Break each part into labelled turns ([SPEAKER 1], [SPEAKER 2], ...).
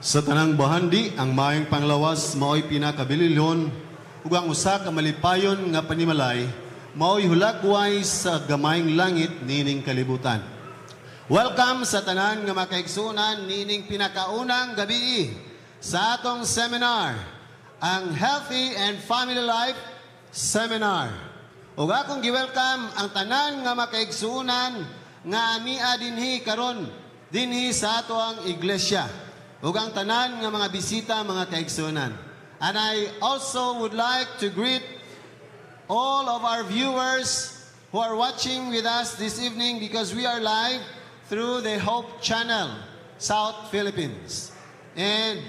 [SPEAKER 1] Sa
[SPEAKER 2] tanang bahandi, ang maayong panglawas maoy pinakabililyon, ug ang usa ka malipayon nga panimalay, maoy hulakway sa gamayng langit nining kalibutan. Welcome sa tanan nga makaigsunan nining pinakaunang gabi sa atong seminar, ang Healthy and Family Life Seminar. Ug akong gi-welcome ang tanan nga makaigsunan nga ania dinhi karon dinhi sa ato iglesia ugang tanan nga mga bisita, mga kaigsunan. And I also would like to greet all of our viewers who are watching with us this evening because we are live through the Hope Channel, South Philippines. And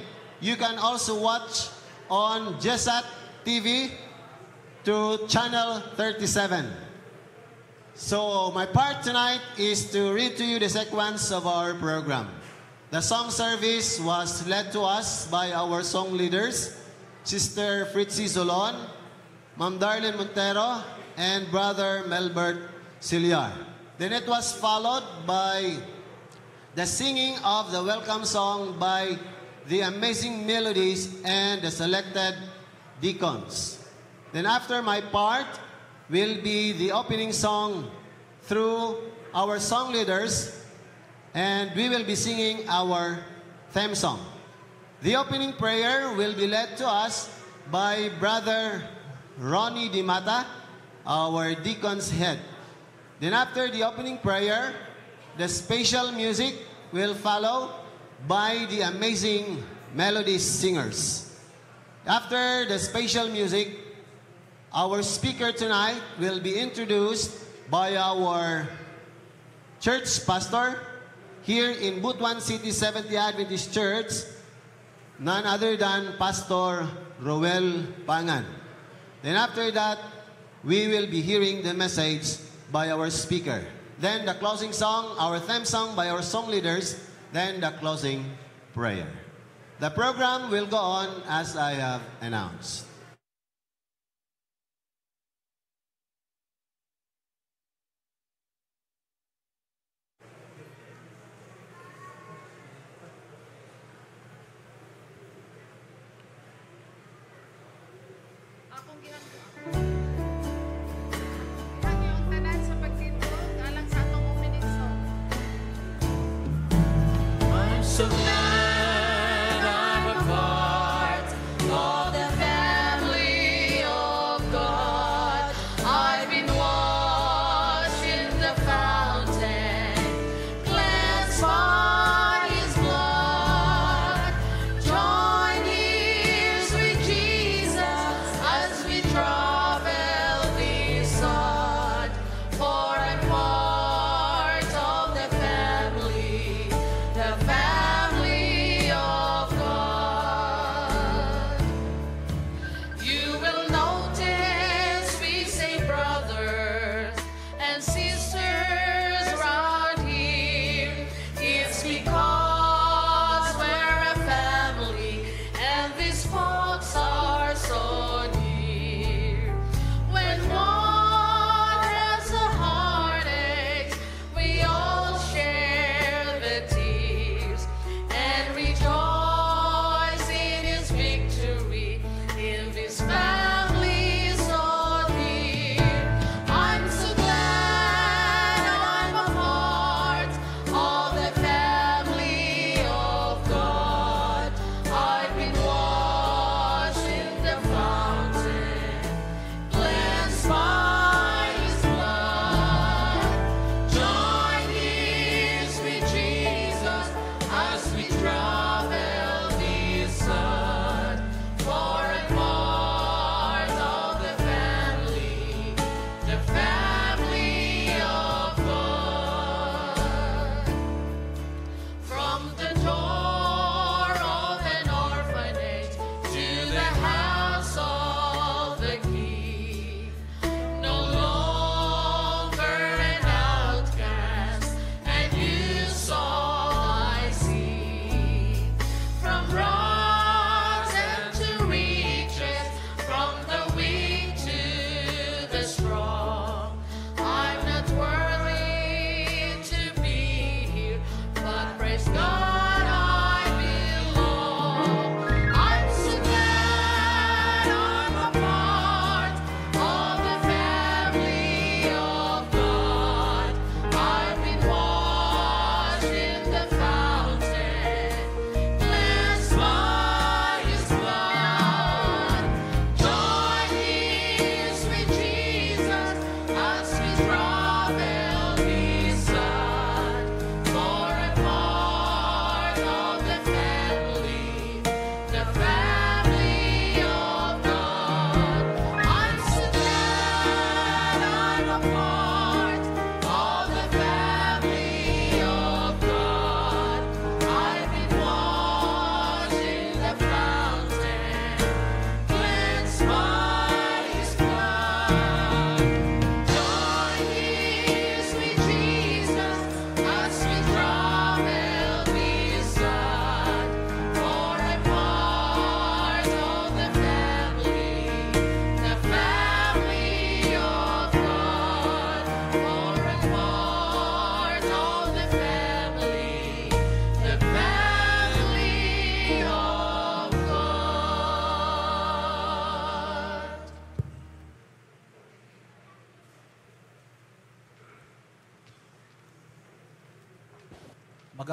[SPEAKER 2] you can also watch on Jesat TV to channel 37. So my part tonight is to read to you the sequence of our program. The song service was led to us by our song leaders, Sister Fritzi Zolon, Ma'am Darlene Montero, and Brother Melbert Ciliar. Then it was followed by the singing of the welcome song by the amazing melodies and the selected deacons. Then after my part will be the opening song through our song leaders, and we will be singing our theme song. The opening prayer will be led to us by Brother Ronnie Dimata, our deacon's head. Then after the opening prayer, the special music will follow by the amazing melody singers. After the special music, our speaker tonight will be introduced by our church pastor, here in Butuan City Seventh Adventist Church, none other than Pastor Roel Pangan. Then after that, we will be hearing the message by our speaker. Then the closing song, our theme song by our song leaders, then the closing prayer. The program will go on as I have announced.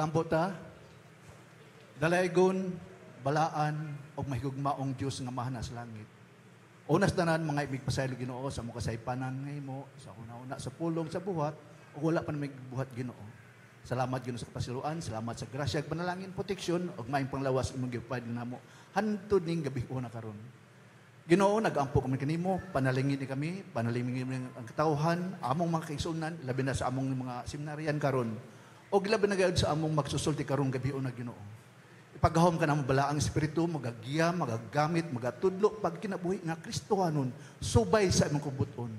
[SPEAKER 1] Ambota, dalaygon, balaan, o mahigugmaong Diyos nga mahana langit. Unas tanan, mga ibig pasaylo ginoo sa mga kasaypanan ngay mo, sa una-una, sa pulong, sa buhat, o wala pa na may buhat ginoo. Salamat ginoo sa kapasiluan, salamat sa grasya, panalangin, protection, o maayong panglawas, imong gipad na mo. Hantod ning gabi una karon. Ginoo, nagampo kami kanimo, panalingin ni kami, panalingin ni ang katauhan, among mga kaisunan, labi na sa among mga seminaryan karon o labi na gayod sa among magsusulti karong gabi o na ginoo. Ipagahom ka na mo espiritu, magagiya, magagamit, magatudlo, pag kinabuhi nga Kristohanon, subay sa imong kubuton.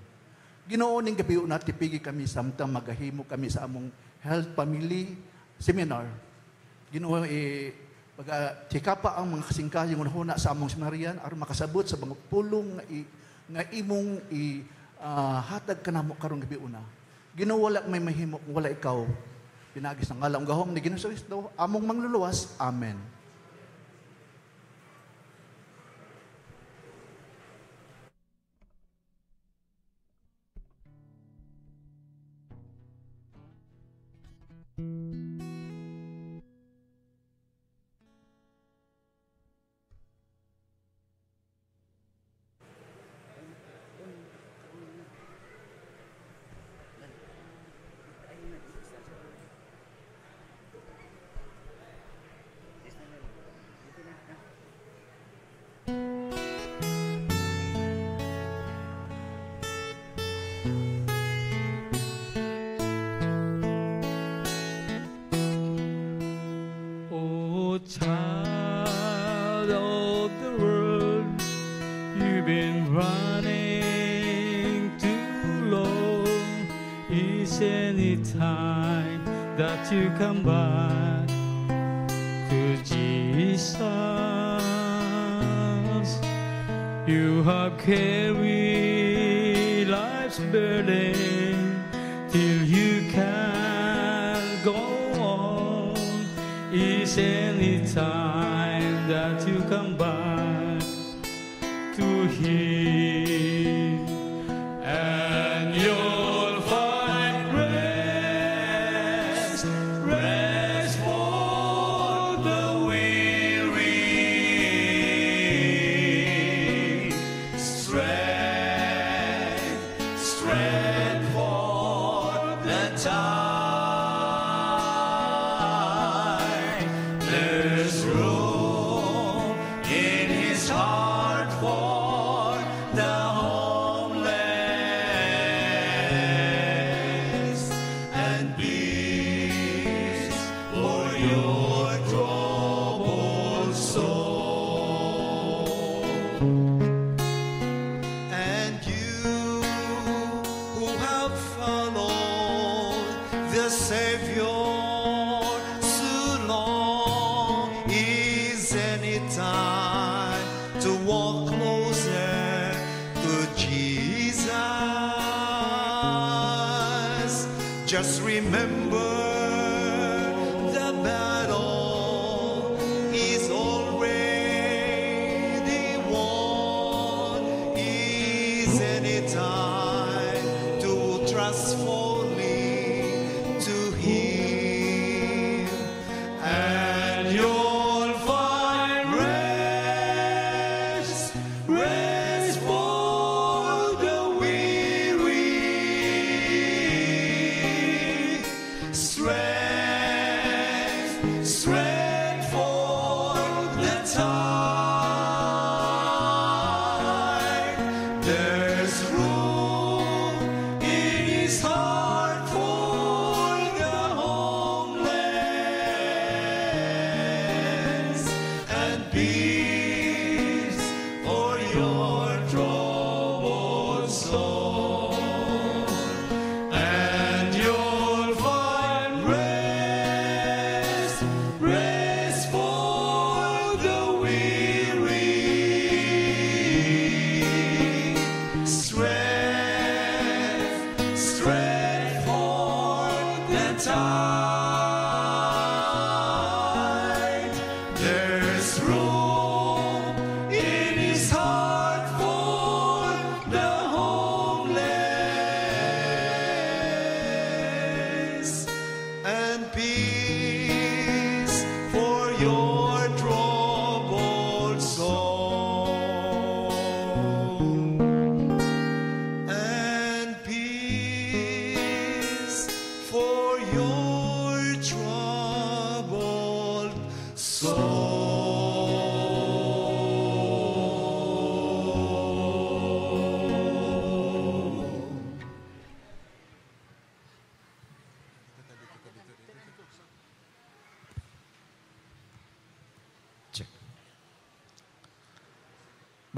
[SPEAKER 1] Ginoo ning gabi o na tipigi kami samtang magahimo kami sa among health family seminar. Ginoo eh, pag tikapa ang mga kasingkayong unhuna sa among seminaryan aron makasabot sa mga pulong nga, i, nga imong i, uh, hatag ka namo karong gabi una. Ginawala may mahimo kung wala ikaw Pinagis ng alam gahom ni Ginoo Ginoong Kristo, among mangluluwas. Amen.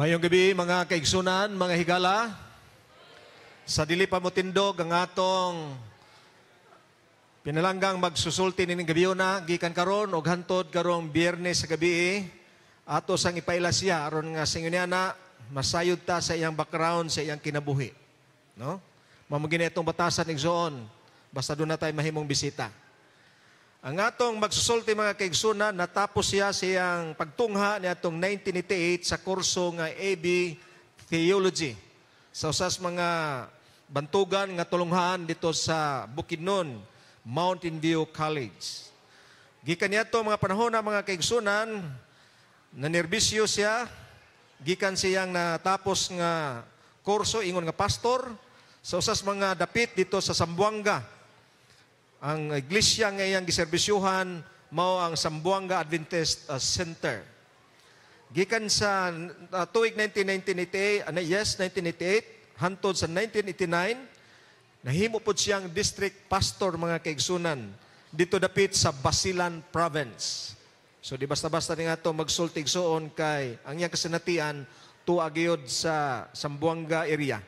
[SPEAKER 3] Mayong gabi mga kaigsunan, mga higala. Sa dili pa mo ang atong pinalanggang magsusulti ning gabi na gikan karon og hantod karong Biyernes sa gabi. Eh. Ato sang ipailasya aron nga singunyana masayod ta sa iyang background sa iyang kinabuhi. No? Mamugin itong batasan igsoon basta do na tay mahimong bisita. Ang atong magsusulti mga kaigsuna, natapos siya siyang pagtungha ni atong 1988 sa kurso nga AB Theology. Sa usas mga bantugan nga tulunghaan dito sa Bukidnon, Mountain View College. Gikan niya mga panahon na mga kaigsunan, nanerbisyo siya, gikan siyang natapos nga kurso ingon nga pastor, sa usas mga dapit dito sa Sambuanga, ang iglesia ngayang giserbisyuhan mao ang Sambuanga Adventist uh, Center. Gikan sa uh, tuig 1998, ano, ah, yes, 1988, hantod sa 1989, nahimo pod siyang district pastor mga kaigsunan dito dapit sa Basilan Province. So di basta-basta ni ato magsultig soon kay ang iyang kasinatian tuwa gyud sa Sambuanga area.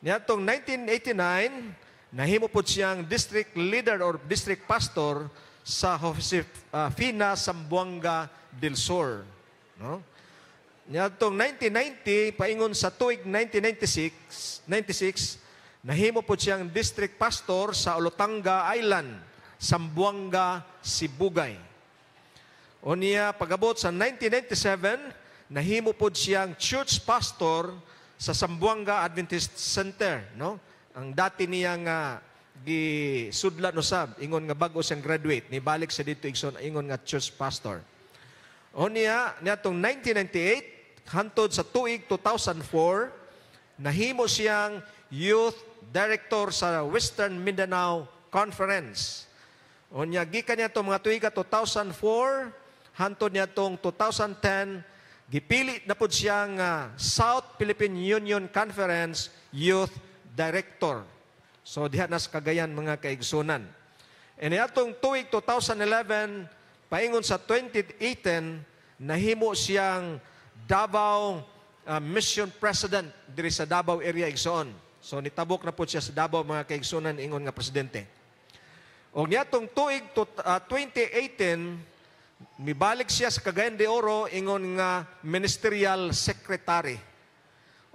[SPEAKER 3] Niatong 1989 Nahimo po siyang district leader or district pastor sa Josefina, ah, Sambuanga del Sur. No? Niadtong 1990, paingon sa tuig 1996, 96, nahimo po siyang district pastor sa Olotanga Island, Sambuanga, Sibugay. O niya, pagabot sa 1997, nahimo po siyang church pastor sa Sambuanga Adventist Center. No? ang dati niya nga gi sudla usab ingon nga bag-o siyang graduate nibalik sa dito igson ingon nga church pastor. O niya niatong 1998 hantod sa tuig 2004 nahimo siyang youth director sa Western Mindanao Conference. O niya gikan niya mga tuig 2004 hantod niya tong 2010 gipili na pud siyang uh, South Philippine Union Conference Youth director. So diha nas kagayan mga kaigsunan. And atong tuig 2011 paingon sa 2018 nahimo siyang Davao uh, Mission President diri sa Davao area igsoon. So nitabok na po siya sa Davao mga kaigsunan ingon nga presidente. Og niatong tuig to, uh, 2018 mibalik siya sa Cagayan de Oro ingon nga ministerial secretary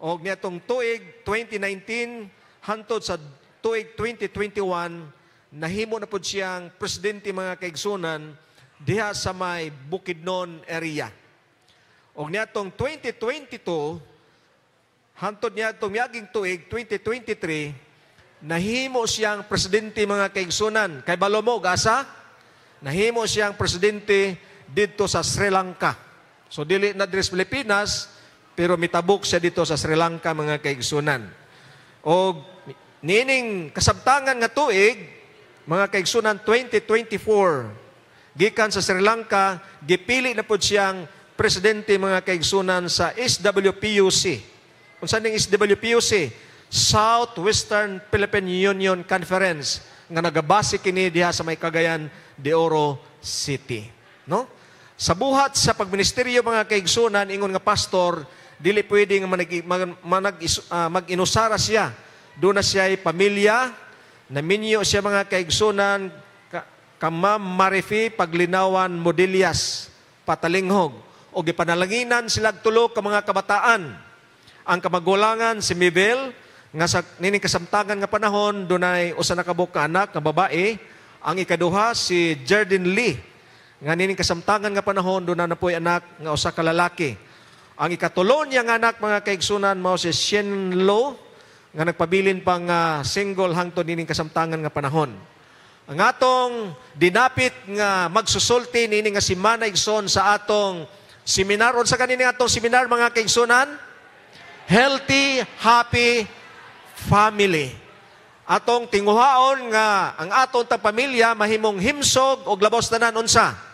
[SPEAKER 3] og netong tuig 2019 hantod sa tuig 2021 nahimo na pud siyang presidente mga kaigsunan diha sa may Bukidnon area. Og niatong 2022 hantod niya niatong miaging tuig 2023 nahimo siyang presidente mga kaigsunan kay Balomog asa nahimo siyang presidente didto sa Sri Lanka. So dili na dres Pilipinas pero mitabok siya dito sa Sri Lanka mga kaigsunan. O nining kasabtangan nga tuig, mga kaigsunan 2024, gikan sa Sri Lanka, gipili na pud siyang presidente mga kaigsunan sa SWPUC. Unsa ning SWPUC? Southwestern Philippine Union Conference nga nagabase kini diha sa may Cagayan de Oro City. No? Sa buhat sa pagministeryo mga kaigsunan, ingon nga pastor, dili pwedeng manag, mag, manag, uh, mag-inusara siya. Doon na siya ay pamilya, naminyo siya mga kaigsunan, ka, kamam marifi, paglinawan, modilyas, patalinghog. O gipanalanginan sila tulo ka mga kabataan. Ang kamagulangan si Mibel, nga sa nining kasamtangan nga panahon, doon ay usa na kabok anak, nga babae. Ang ikaduha, si Jardin Lee, nga nining kasamtangan nga panahon, doon na po'y anak, nga usa kalalaki. lalaki. Ang ikatulo niyang anak, mga kaigsunan, mao si Shen Lo, nga nagpabilin pang uh, single hangtod nining kasamtangan nga panahon. Ang atong dinapit nga magsusulti nini nga si Manaigson sa atong seminar. O Unsa kanini atong seminar, mga kaigsunan? Healthy, Happy Family. Atong tinguhaon nga ang atong tagpamilya mahimong himsog o labos tanan unsa?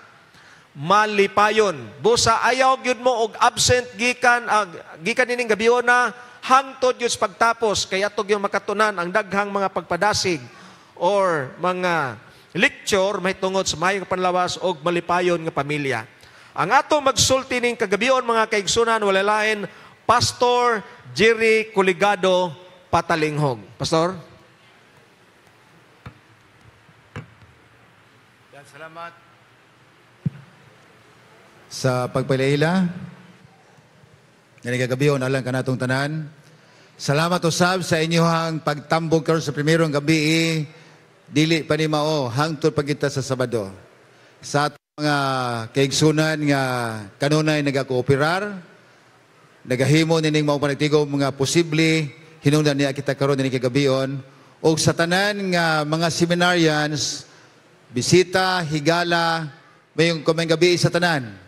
[SPEAKER 3] malipayon. Busa ayaw gyud mo og absent gikan ag ah, gikan ining gabion na hangtod yus pagtapos kay atog yung makatunan ang daghang mga pagpadasig or mga lecture may tungod sa mayong panlawas og malipayon nga pamilya. Ang ato magsulti ning kagabion mga kaigsunan wala lain Pastor Jerry Coligado Patalinghog. Pastor?
[SPEAKER 4] Yan, salamat
[SPEAKER 3] sa pagpalaila.
[SPEAKER 4] Ganigagabi o nalang ka natong tanan. Salamat usab sa inyong pagtambog karon sa primerong gabi dili pa ni mao hangtod pagkita sa Sabado. Sa ato mga kaigsunan nga kanunay nagakooperar, nagahimo nining mao panagtigom mga posible hinungdan niya kita karon nining kagabion ug sa tanan nga mga seminarians bisita, higala, mayong kumain gabi sa tanan.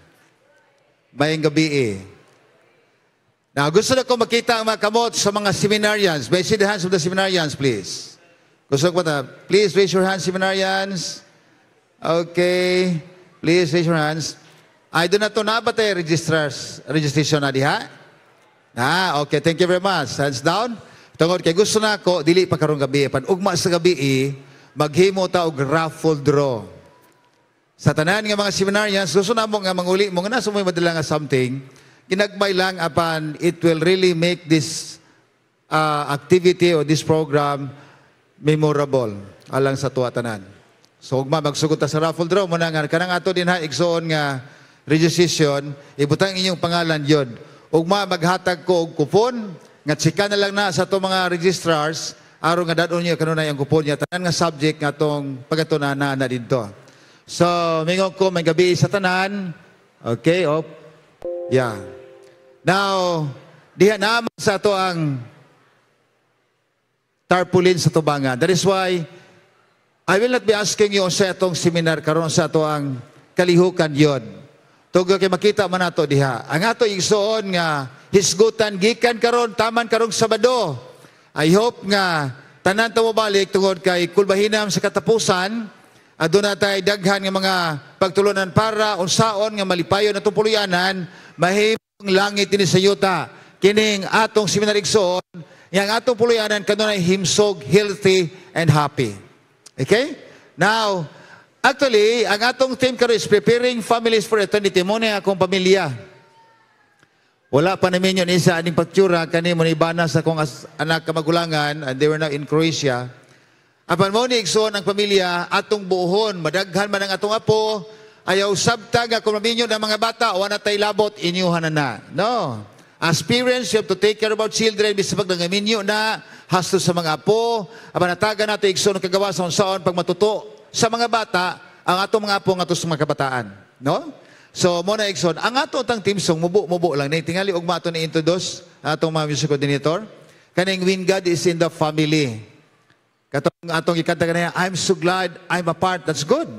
[SPEAKER 4] Mayang gabi eh. Now, gusto na ko makita ang mga kamot sa mga seminarians. May see the hands of the seminarians, please. Gusto ko na, please raise your hands, seminarians. Okay. Please raise your hands. Ay, doon na to na ba tayo registrars, registration na diha? Ah, okay. Thank you very much. Hands down. Tungod kay gusto na ako, dili pa karong gabi. Pan ugma sa gabi, eh, maghimo ta og raffle draw. Sa tanan nga mga seminarians, susunod mo nga manguli mo nga sumoy mo madala nga something, kinagbay lang apan it will really make this uh, activity or this program memorable alang sa tuwa tanan. So ugma magsugod ta sa raffle draw mo na nga kanang ato dinha igsoon nga registration, ibutang inyong pangalan yon. Ugma maghatag ko og kupon nga tsika na lang na sa to mga registrars aron nga dadon niyo kanunay ang kupon niya tanan nga subject nga tong pagatunana na didto. So, mingon ko may gabi sa tanan. Okay, op. Yeah. Now, diha naman sa ato ang tarpaulin sa tubangan. That is why I will not be asking you sa atong seminar karon sa ato ang kalihukan yon. Tugo kay makita man nato diha. Ang ato igsuon nga hisgutan gikan karon taman karong Sabado. I hope nga tanan ta mo balik tungod kay kulbahinam sa katapusan Ado ah, na daghan nga mga pagtulunan para unsaon nga malipayon na tupuluyanan, mahimong langit ini sa yuta. Kining atong seminarigsoon, yang atong puluyanan kanunay himsog, healthy, and happy. Okay? Now, actually, ang atong team karon is preparing families for eternity. Mo na akong pamilya. Wala pa namin yun isa aning pagtsura kani mo ibana sa akong anak kamagulangan and they were now in Croatia. Apan mo ni igsoon ang pamilya, atong buhon, madaghan man ang atong apo, ayaw sabtag ako maminyo ng mga bata, wala tay labot, inyuhan na na. No. As parents, you have to take care about children, bisag nangaminyo na, hasto sa mga apo, apan nataga nato igsoon ang kagawa sa unsaon pag matuto sa mga bata, ang atong mga apo, ang atong mga kabataan. No? So, mo na Ikson, ang atong tang team song, mubo-mubo lang. Naitingali, ugma ato na introduce, atong mga music coordinator. Kaning When God is in the Family. Katong atong ikanta kanaya, I'm so glad I'm a part. That's good.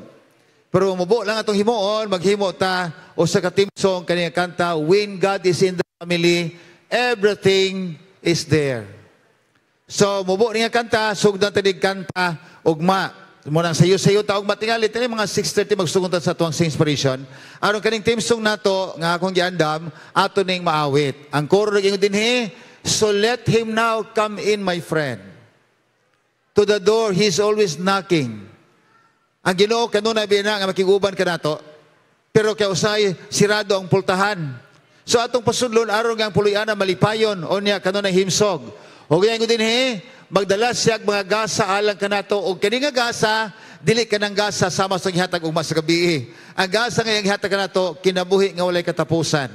[SPEAKER 4] Pero umubo lang atong himuon, maghimo ta o sa ka-team song kaniya kanta, When God is in the family, everything is there. So, mubo niya kanta, sugdan tanig kanta, ugma. Muna sayo-sayo ta, ugma tingali. Tani mga 6.30 magsuguntan sa tuwang Saints Inspiration. Aron kaning team song nato, nga akong giandam, ato ning maawit. Ang koro naging dinhi, So let him now come in, my friend to the door, He's always knocking. Ang ginoo, kanunay binang, nga makiguban ka nato, pero kay usay sirado ang pultahan. So atong pasudlon aron nga ang puluyan na malipayon o niya kanunay himsog. O ganyan ko din he, magdala siya mga gasa alang kanato og kani nga gasa dili ka ng gasa sama sa gihatag ug sa gabi. Ang gasa nga gihatag kanato kinabuhi nga walay katapusan.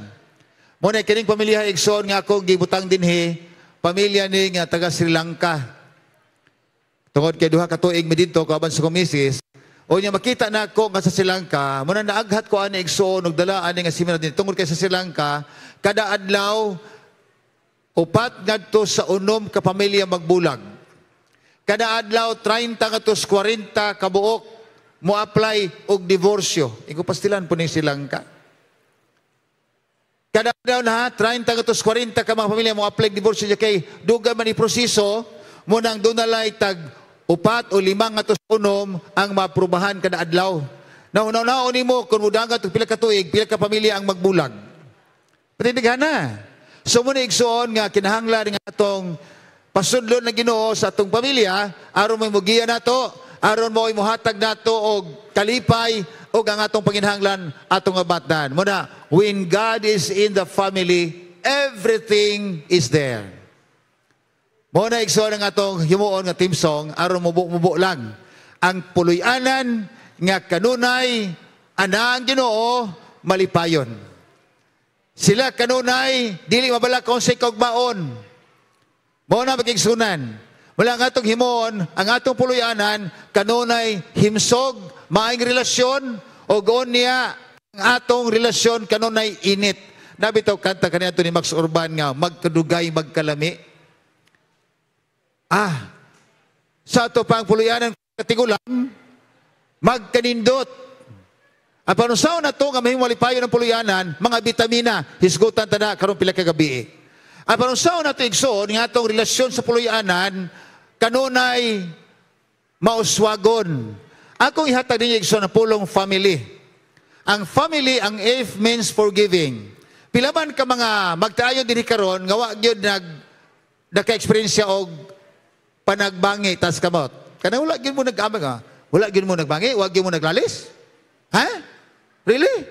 [SPEAKER 4] Mo na kining pamilya igsoon nga akong gibutang din, he, pamilya ni nga taga Sri Lanka. Tungod kay duha ka tuig mi didto sa komisis o niya makita na ako nga sa silangka mo muna naaghat ko ani igsoon dala ani nga seminar din tungod kay sa silangka kada adlaw upat ngadto sa unom ka pamilya magbulag. Kada adlaw 30 ngadto 40 ka buok mo apply og divorcio Ingo pastilan po ning Sri Kada adlaw na 30 ngadto 40 ka mga pamilya mo apply divorcio kay duga man ni proseso mo nang dunalay tag upat o lima nga tos ang maprubahan kada adlaw. Naunaw-naon nimo kung mudangat o pila ka tuig, pila ka pamilya ang magbulag. Patindighan na. So muna igsoon nga kinahanglan nga atong pasudlo na Ginoo sa atong pamilya aron may mugiya nato, aron mo imuhatag nato og kalipay og ang atong panginhanglan atong abatan. Muna, when God is in the family, everything is there. Mo na igsoon nga atong himuon nga team song aron mubo-mubo lang ang puloy nga kanunay anang Ginoo malipayon. Sila kanunay dili mabalakon sa kogbaon. Mo na pagigsunan. Wala nga atong himuon ang atong puloy kanunay himsog maayong relasyon o goon niya ang atong relasyon kanunay init. Nabitaw kanta kaniya ni Max Urban nga magkadugay magkalami Ah, sa ato pang puluyanan katigulan, magkanindot. Ang panusaw na to nga mahimong walipayon ng puluyanan, mga bitamina, hisgutan tada karon pila ka gabi. Ang panusaw na to igsoon nga atong relasyon sa puluyanan kanunay mauswagon. Akong ihatag ninyo igsoon na pulong family. Ang family ang F means forgiving. Pilaman ka mga magtaayon diri karon nga wag gyud nag naka-experience og panagbangi tas kamot. Kana wala gyud mo nag-amag Wala gyud mo nagbangi, wag gyud mo naglalis. Ha? Really?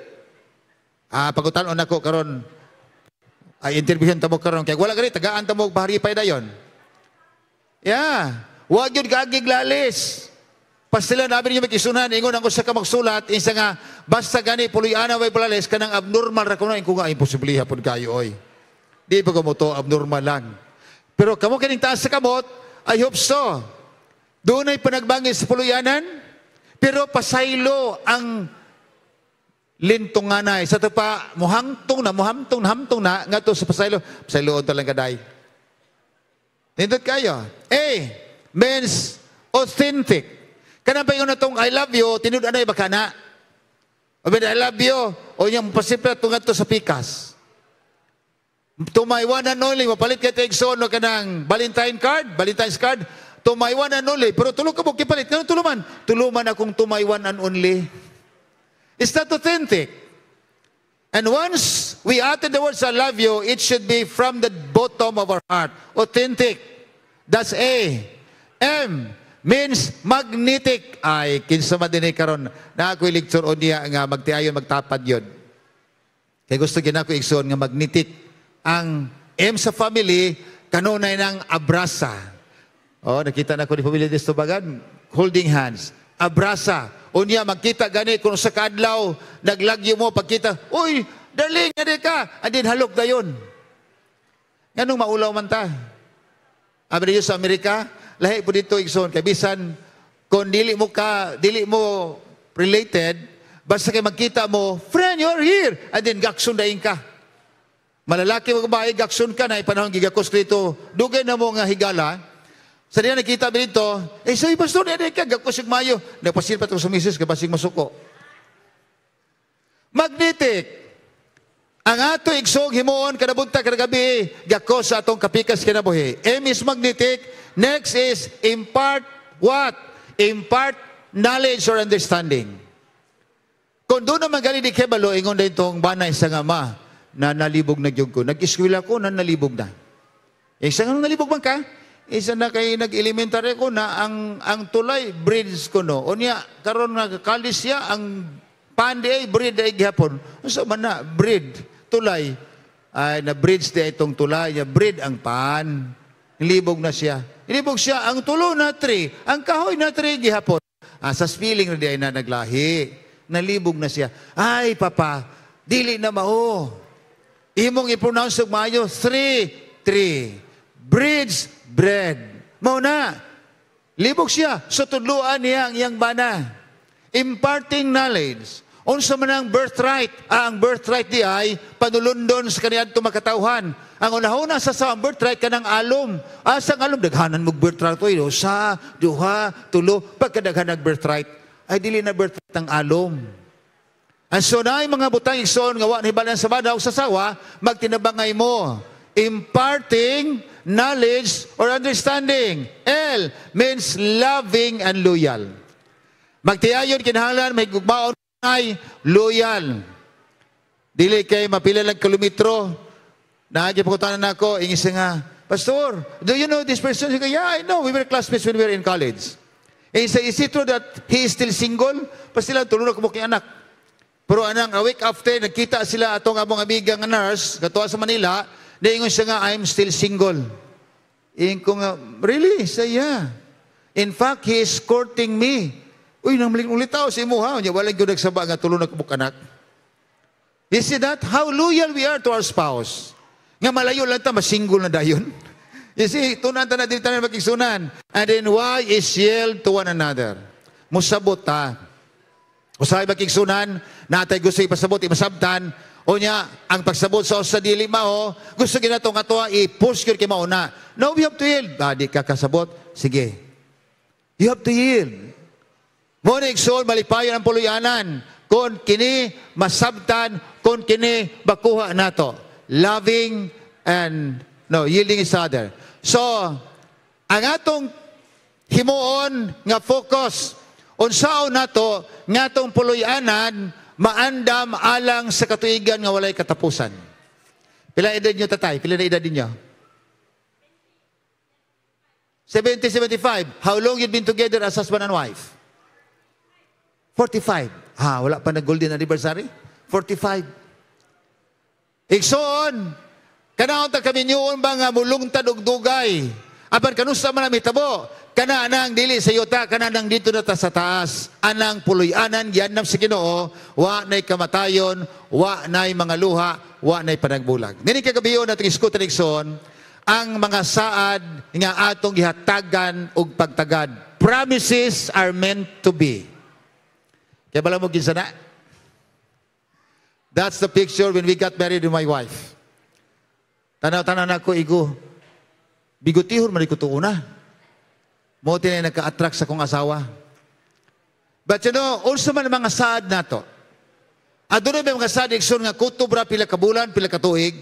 [SPEAKER 4] Ah, pagutan on ako karon ay ah, interviewin tamo karon kay wala gani tagaan tamo bahari pay dayon. Yeah. Wag gyud gagig lalis. Pastila nabi niyo makisunan, ingon ang usa ka magsulat, insa nga, basta gani, puloy puluyana way palalis, kanang abnormal ra kuno, kung nga, imposible hapon kayo, oy. Di pa ko mo to, abnormal lang. Pero kamo kining taas sa kamot, I hope so. Doon ay panagbangis sa puluyanan, pero pasaylo ang lintong nganay. Sa ito pa, muhamtong na, muhamtong na, hamtong na, nga to sa pasaylo, pasaylo pasayloon talaga day. Nindot kayo. A means authentic. Kanang pa yung natong I love you, tinud anay baka na? O I love you, o yung pasipra tungat to sa pikas. To my one and only, mapalit kay Tegson, no ka ng Valentine card, Valentine's card, to my one and only. Pero tulog ka mo, kipalit. Ano tuluman? Tuluman akong to my one and only. Is that authentic? And once we utter the words, I love you, it should be from the bottom of our heart. Authentic. That's A. M means magnetic. Ay, kinsa man din karon na ako lecture o niya nga magtiayon magtapad yon. Kay gusto gyud ikson nga magnetic ang M sa family, kanunay ng abrasa. Oh, nakita na ko ni Pamilya Destobagan, holding hands. Abrasa. niya, magkita gani kung sa kadlaw, naglagyo mo, pagkita, Uy, darling, gani ka. Andin, halok na yun. Ganong maulaw man ta. Abri sa Amerika, lahi po dito, Ikson, kabisan, kung dili mo ka, dili mo related, basta kay magkita mo, friend, you're here, and then gaksundain ka. Malalaki o babae, gaksun ka na, ipanahon gigakos dito. Dugay na mo nga higala. Sa diyan nakita ba dito, eh, so pastor, dito ka, gakos yung mayo. Nagpasil pa sa misis, kapasig masuko. Magnetic. Ang ato igsog himuon kanabuntag gabi, gakos sa atong kapikas kinabuhi. E, M is magnetic. Next is impart what? Impart knowledge or understanding. Kung doon naman galing ni Kebalo, ingon din itong banay sa nga na nalibog na jug ko. Nag-eskwela ko na nalibog na. E sa nga nalibog man ka, isa na kay nag-elementary ko na ang ang tulay breeds ko no. O niya, karon nga college siya ang pandi ay breed ay gihapon. Unsa man na breed tulay ay na breeds di itong tulay niya breed ang pan. Nilibog na siya. Nilibog siya ang tulo na tree, ang kahoy na tree gihapon. Ah, sa spilling na di ay na naglahi. Nalibog na siya. Ay, papa, dili na mao. Imong i-pronounce og maayo, three, three. Bridge, bread. Mao na. Libog siya. So tudluan niya ang iyang bana. Imparting knowledge. Unsa man ang birthright? Ah, ang birthright di ay panulundon sa kaniadto tumakatauhan. Ang unahuna sa sa birthright kanang alum. Asang alum daghanan mo birthright ko sa duha, tulo pagkadaghan ng birthright ay dili na birthright ang alom. And Ang sunay mga butang igsoon nga wa hibalan sa badaw sa sawa magtinabangay mo imparting knowledge or understanding. L means loving and loyal. Magtiayon kinahanglan may gugmaon ay loyal. Dili kay mapila lang kilometro. Naagi pagkutanan nako ingis nga Pastor, do you know this person? Said, yeah, I know. We were classmates when we were in college. And he said, is it true that he is still single? Pastor, tulungan ko mo kay anak. Pero anang a week after, nakita sila atong among amiga nga nurse, katuwa sa Manila, naingon siya nga, I'm still single. Ingon ko nga, really? Say, yeah. In fact, he's courting me. Uy, nang maling ulit tao si Imuha. Niya, walang yun nagsaba nga tulong na kanak. You see that? How loyal we are to our spouse. Nga malayo lang ta, masingle na dayon. You see, tunan ta na din tayo magkiksunan. And then why is yelled to one another? Musabot ta. Usahay bakiksunan, natay gusto ipasabot, ipasamtan, o niya, ang pagsabot sa so, dili mao, gusto gina itong ato, i-push yun kay mauna. No, we have to yield. Ah, di ka kasabot, sige. You have to yield. Muna iksun, malipayon ang puluyanan. Kung kini, masabtan, kung kini, bakuha nato. Loving and, no, yielding each other. So, ang atong himuon nga focus Unsaon nato nga tong puloy-anan maandam alang sa katuigan nga walay katapusan. Pila edad niyo tatay? Pila na edad niyo? 70, 75. How long you've been together as husband and wife? 45. Ha, ah, wala pa na golden anniversary? 45. Iksoon, kanahon ta kami niyoon ba nga mulungtad og dugay? Aban kanusa man ang hitabo, kana nang dili sa yuta, kana nang dito na ta sa taas, anang puloy-anan, gianam sa Ginoo, wa nay kamatayon, wa nay mga luha, wa nay panagbulag. Nini kay gabiyo na iskutan ang mga saad nga atong gihatagan og pagtagad. Promises are meant to be. Kaya bala mo kinsa na? That's the picture when we got married with my wife. Tanaw-tanaw na ko igo Bigotihon man ko una. Mo tinay nagka-attract sa kong asawa. But you know, also man mga sad na to. Adunay ah, may mga sad igsoon nga kutubra pila ka bulan, pila ka tuig?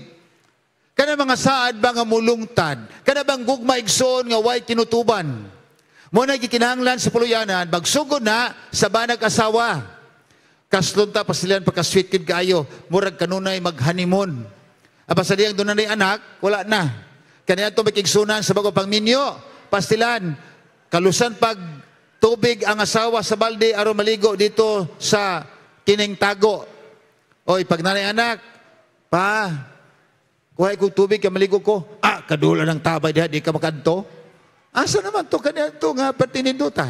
[SPEAKER 4] Kana mga saad ba nga mulungtad? Kana bang gugma igsoon nga way tinutuban? Mo na gikinahanglan sa puluyanan, magsugod na sa banag asawa. Kaslunta pa sila pagka-sweet kid kaayo, murag kanunay mag-honeymoon. Aba sa diyang doon na anak, wala na. Kaniya itong makigsunan sa bago pang minyo, pastilan, kalusan pag tubig ang asawa sa balde aron maligo dito sa kining tago. Oy, pag nanay anak, pa, kuha ko tubig kay maligo ko. Ah, kadula ng tabay diha, di ka makanto. Asa naman to kaniya to nga patininduta.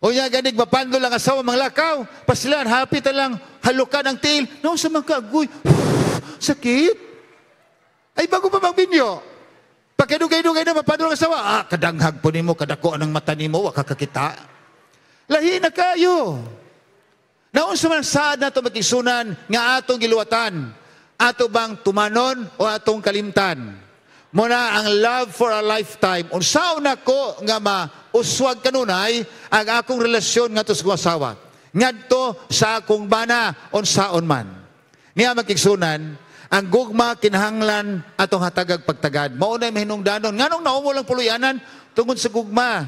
[SPEAKER 4] O niya ganig mapando lang asawa mang lakaw. Pasilan, happy talang halukan ang tail. No, sa mga kagoy. Sakit. Ay, bago pa magbinyo. Pagkadugay-dugay naman, paano lang asawa? Ah, kadanghag po nimo, kadako ng mata nimo, wakakakita. Lahi na kayo. Naon sa man saad na ito nga atong giluwatan. Ato bang tumanon o atong kalimtan? Muna ang love for a lifetime. Unsaw na ko nga ma uswag kanunay ang akong relasyon nga to sa asawa. Ngadto sa akong bana unsaon man. Niya makisunan, ang gugma, kinahanglan, atong hatagag pagtagad. Maunay mahinungdanon. Nga nung naumo lang puluyanan, tungod sa gugma.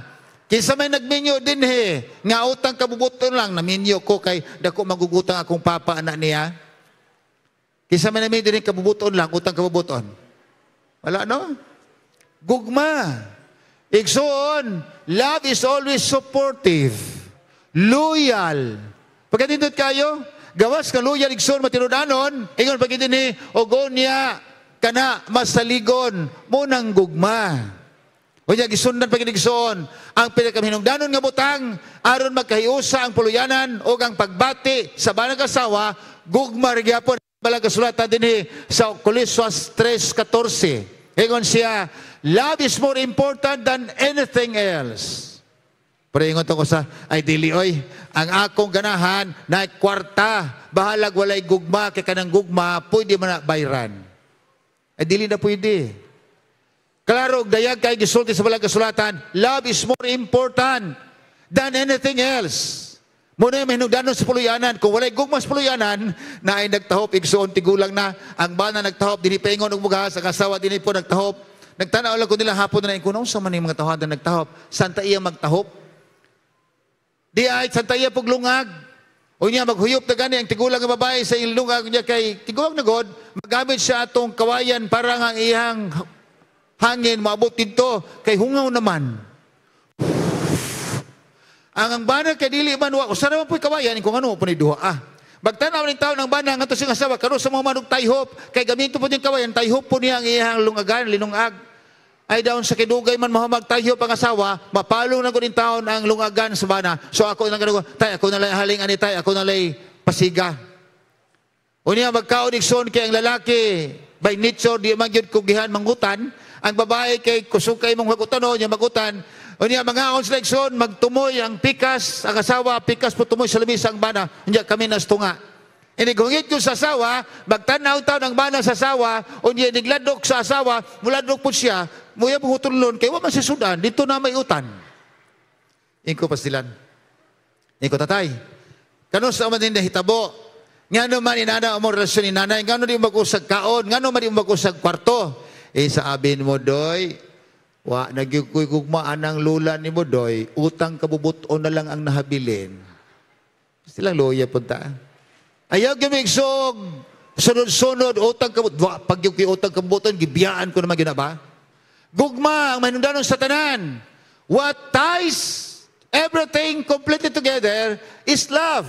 [SPEAKER 4] kinsa may nagminyo din he, nga utang kabubuton lang, naminyo ko kay dako magugutang akong papa anak niya. Kisa may naminyo din kabubuton lang, utang kabubuton. Wala no? Gugma. Igsoon, love is always supportive, loyal. Pagkatindot kayo, Gawas ka luya ligson matinudanon, ingon pagiti ni ogonya kana masaligon mo nang gugma. Unya gisundan pagiti ang pila ka hinungdanon nga butang aron magkahiusa ang puluyanan o ang pagbati sa banang kasawa gugma ra gyapon balang kasulatan dinhi sa Colossians 3:14. Ingon siya, love is more important than anything else. Pero ingon ako sa, ay dili oy, ang akong ganahan na kwarta, bahalag walay gugma, kay kanang gugma, pwede man bayran. Ay dili na pwede. Klaro, dayag kay gisulti sa balang kasulatan, love is more important than anything else. Muna yung hinugdanon sa puluyanan. Kung walay gugma sa puluyanan, na ay nagtahop, igsuon tigulang na, ang bana nagtahop, dinipengon ng bugas, ang asawa dinipo nagtahop, Nagtanaw lang ko nila hapon na yung kunaw sa man yung mga tawadan nagtahop. Santa iya magtahop? Di ay santaya puglungag. lungag. Unya maghuyop na gani ang tigulang nga babae sa ilang lungag niya kay tigulang na God, magamit siya atong kawayan para ang iyang hangin maabot dito kay hungaw naman. ang ang bana kay dili man wa usa naman po kawayan kung ano po ni duha. Ah, Bagtanaw ning tao ng bana nga to sing asawa karon sa mga manug tayhop kay gaminto po din kawayan tayhop po niya ang iyang lungagan linungag ay daon sa kidugay man mahamag tayo pangasawa, mapalong na kunin taon ang lungagan sa bana. So ako na ganun, tay, ako nalay haling ani tay, ako nalay pasiga. Unya magkaon son kay ang lalaki by nature di man gyud kugihan mangutan, ang babae kay kusukay mong o niya magutan. Unya mga ons like magtumoy ang pikas, ang asawa pikas po tumoy sa labis ang bana. Unya kami nastunga. Inigungit ko sa asawa, magtanaw taw ng bana sa asawa, unya nigladok sa asawa, mula po siya, Muya bungutol nun, kaya wa man siya sudan, dito na may utan. Ingko pastilan. Ingko tatay. Kano sa man din hitabo, ngano man inana mo relasyon ni nanay, ngano di mag-usag kaon, ngano man di mag-usag kwarto. Eh saabin mo doy, wa nagyugkuygugmaan anang lula ni mo doy, utang kabubuton na lang ang nahabilin. Silang loya punta. Ayaw gamigsog, sunod-sunod, utang kabubuton, pagyugkuy utang kabubuton, gibiyaan ko naman ginaba. ba? gugma ang manundanong sa tanan. What ties everything completely together is love.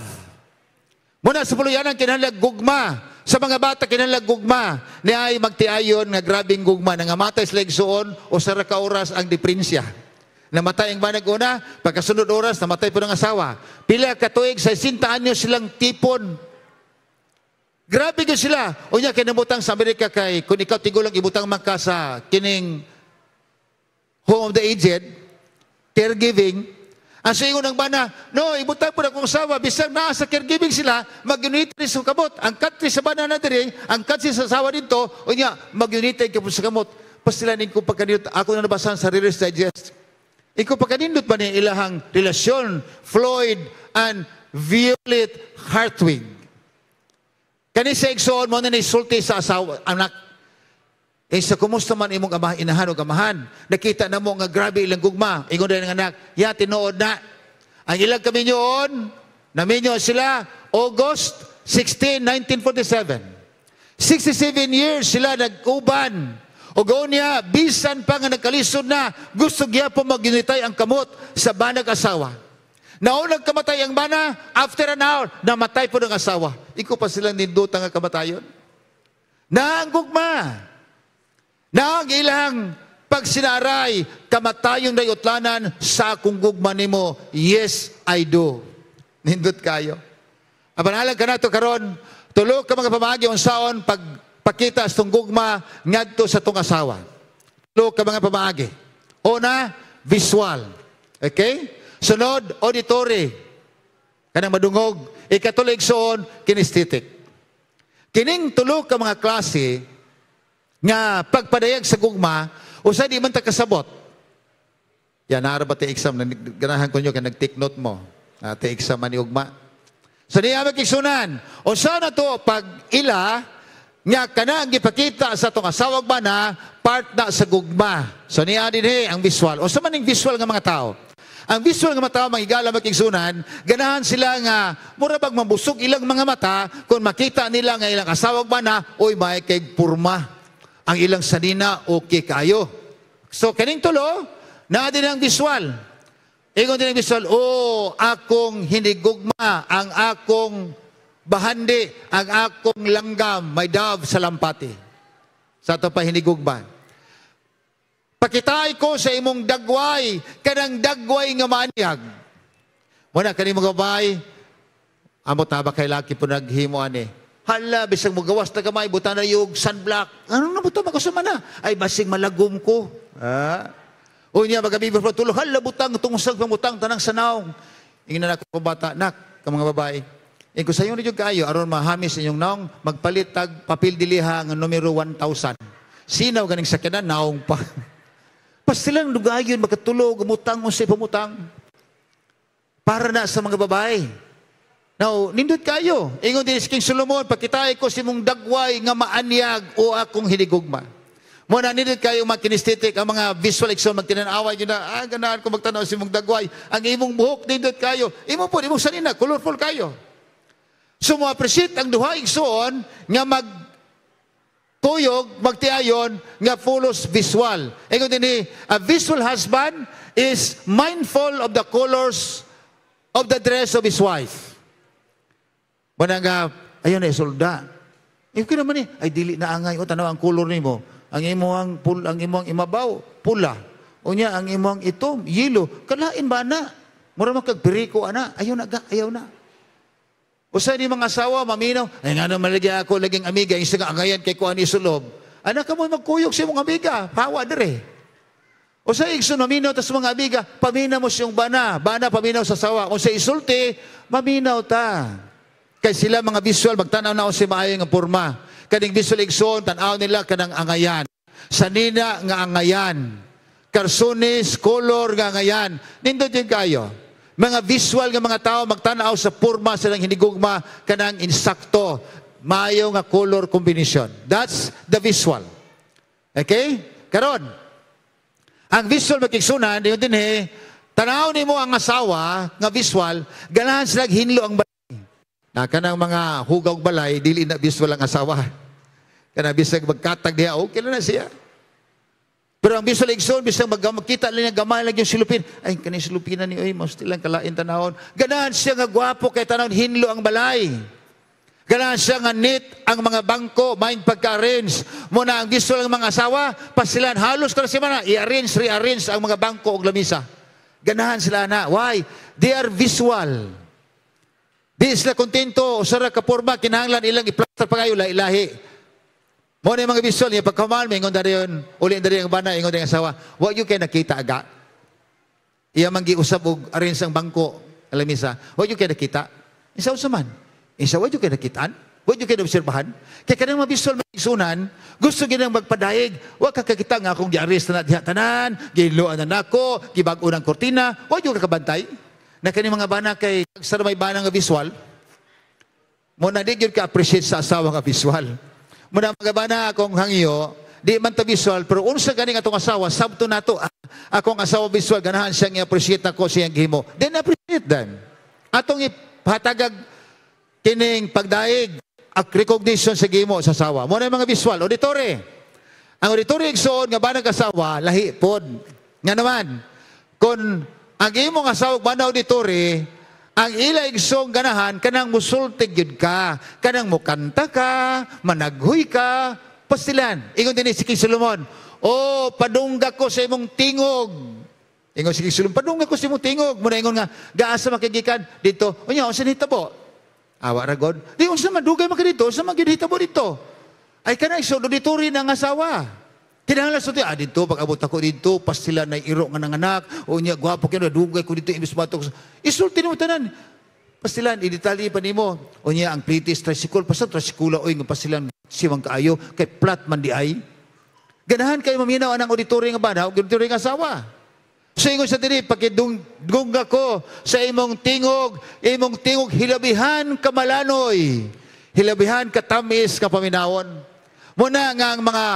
[SPEAKER 4] Muna sa puluyan ang kinahanglang gugma. Sa mga bata, kinahanglang gugma. Ni ay magtiayon nga grabing gugma. Nga matay sila igsuon o sa rakauras ang diprinsya. Namatay ang banag una, pagkasunod oras, namatay po ng asawa. Pila katuig, sa sinta anyo silang tipon. Grabe ko sila. O niya, kinabutang sa Amerika kay, kung ikaw tigulang ibutang mangka sa kining home of the aged, caregiving, ang sayon ng bana, no, ibutang po na kung sawa, bisang naa sa caregiving sila, mag-unitary sa kamot. Ang country sa bana na diri, ang katri sa sawa dito, o niya, mag-unitary ka po sa kamot. Pasilanin ko pagkanindot, ako na nabasan sa Reader's Digest. Iko pagkanindot ba ni ilahang relasyon, Floyd and Violet Hartwig. Kani sa igsoon mo na ni sulti sa asawa, anak, E sa kumusta man imong ama inahan o gamahan, nakita na mo nga grabe ilang gugma, ingon din ang anak, ya, tinuod na. Ang ilang kami noon, naminyo sila, August 16, 1947. 67 years sila nag-uban. O gawin niya, bisan pa nga nagkalisod na, gusto niya po maginitay ang kamot sa banag asawa. Naunang kamatay ang bana, after an hour, namatay po ng asawa. Iko pa silang nindutang ang kamatayon. Naanggog ma. Naagilang pagsinaray, kamatayon day utlanan sa akong gugma nimo. Yes, I do. Nindot kayo. Abanalag ka na ito karon, tulog ka mga pamagi unsaon pagpakita sa gugma ngadto sa tong asawa. Tulog ka mga pamagi. Una, visual. Okay? Sunod, auditory. Kanang madungog. Ikatulig soon, kinesthetic. Kining tulog ka mga klase, nga pagpadayag sa gugma o sa di man ta kasabot yan ara ti exam na ganahan ko nyo kay nag-take note mo uh, ti exam man ni ugma so niya magkisunan usa na to pag ila nga kana ang gipakita sa tong asawag ba na part na sa gugma. So niya dinhi ang visual. O sa maning visual nga mga tao. Ang visual nga mga tao mangigala makigsunan, ganahan sila nga mura bag mabusog ilang mga mata kung makita nila nga ilang asawag ba na oy may kay purma ang ilang salina okay kayo. So, kaning tulo, na din ang visual. Ingon din ang visual, oh, akong hinigugma, ang akong bahandi, ang akong langgam, may dove sa lampati. Sa ito pa hinigugma. Pakitay ko sa imong dagway, kanang dagway nga maniag. Muna, kanimong gabay, amot na ba kay laki po naghimuan eh. Hala, bisag mo na kamay, buta na yung sunblock. Ano na buta, makusama na. Ay, basig malagom ko. Ha? O niya, magabibo pa tulog, hala, butang, tungsag ng butang, tanang sanaw. Ingin na ako bata, nak, ka mga babae. Ingin eh, ko sa iyo na kayo, aron mahamis inyong naong, magpalit tag papil diliha ng numero 1,000. Sinaw ganing sakyanan, naong pa. Pastilang dugayon, magkatulog, o unsay pamutang. Para na sa mga babae. Now, nindot kayo. Ingon din si King Solomon, pagkitay ko si mong dagway nga maanyag o akong hiligugma. Muna, nindot kayo makinesthetic ang mga visual action, magtinanaway nyo na, ah, ganahan ko magtanaw si mong dagway. Ang imong buhok, nindot kayo. Imo po, imong sanina, colorful kayo. So, ma-appreciate ang duha igsoon nga mag tuyog, magtiayon, nga fullos visual. Ingon din ni, a visual husband is mindful of the colors of the dress of his wife. Mananga, ayan na eh, isulda. If eh, kina man eh, ay dili na angay, o tanaw ang kulor nimo. Ang imo ang, pul, ang imo ang imabaw, pula. O niya ang imong itom, yelo. Kalain ba na? Mura makagpiriko ana, ayaw na ga, ayaw na. O sa mga asawa, maminaw, ay nga naman lagi ako, laging amiga, isa nga angayan kay kuhan sulob. Anak ka mo magkuyok sa mong amiga, pawa dire. O sa igso, maminaw tas mga amiga, paminaw mo siyong bana, bana paminaw sa sawa. Kung sa isulti, maminaw ta. Kay sila mga visual, magtanaw na si maayo nga porma. Kaning visual igsoon, tanaw nila kanang angayan. Sanina nga angayan. Karsunis, color nga angayan. Nindot yun kayo. Mga visual nga mga tao, magtanaw sa porma hindi hinigugma kanang insakto. Maayo nga color combination. That's the visual. Okay? Karon, ang visual makiksunan, yun din eh, tanaw ni mo ang asawa, nga visual, ganahan sila hinlo ang na kanang mga hugaw balay, dili na bis walang asawa. Kanang bisag magkatag diha, okay na, na siya. Pero ang bisag igsoon, bisag magkita lang niya gamay lang yung silupin. Ay, kanin silupin na ni, oy, mas tilang kalain tanahon. Ganahan siya nga gwapo kay tanahon, hinlo ang balay. Ganahan siya nga neat ang mga bangko, main pagka-arrange. Muna ang gusto lang mga asawa, pasilan halos kada semana, i-arrange, re-arrange ang mga bangko o lamisa. Ganahan sila na. Why? They are visual. Di sila kontento o sara kaporma, kinahanglan ilang iplaster pa kayo, lahi-lahi. Mo na mga bisol niya, pagkamalme, ingon na rin, uli na rin ang bana, ingon na asawa, huwag yung kayo nakita aga. Iya manggi usab og arin sang bangko, alamisa, huwag yung kayo nakita. Isa usaman, isa huwag yung kayo nakitaan, huwag yung kayo obserbahan. Kaya kanang mga bisol, sunan, gusto ginang magpadayeg, wa ka kakita nga akong giarista na diha tanan, giluan na nako, gibag-o ng kortina, wa jud kabantay na kani mga bana kay sa may bana nga visual mo na di ka appreciate sa asawa nga visual mo na mga bana akong hangiyo di man ta visual pero unsa gani nga atong asawa sabto nato ah. akong asawa visual ganahan siya nga appreciate nako siyang gihimo then appreciate dan atong ipatagag kining pagdaig at recognition sa gihimo sa asawa mo na mga visual auditory ang auditorium igsoon nga bana kasawa, lahi pod. Nga naman, kung ang imong asawa banaw Tore, ang ila igsong ganahan kanang musultig gyud ka, kanang mukanta ka, managhoy ka, pastilan. Ingon dinhi si King Solomon, "Oh, padungga ko sa imong tingog." Ingon si King Solomon, "Padungga ko sa imong tingog." Muna ingon nga, "Gaa sa makigikan dito." Unya, unsa hitabo? Awa ra God. Di unsa madugay dugay dito, sa man hitabo dito. Ay kanang isod dituri ng asawa. Kinahanglan sa ah, dito, pag abot ako dito, pastila na iro nga ng anak, o niya, gwapo kaya, dugay ko dito, imbis batok. Isulti mo tanan. Pastilan, idetali pa nimo. O niya, ang plitis, tricycle, basta tricycula, o yung pastilan, siwang kaayo, kay plat man di ay. Ganahan kayo maminaw anang auditory nga banaw, auditory nga asawa. So ingon sa diri pakidunggong ko sa imong tingog, imong tingog hilabihan kamalanoy, hilabihan katamis kapaminawon. Muna nga ang mga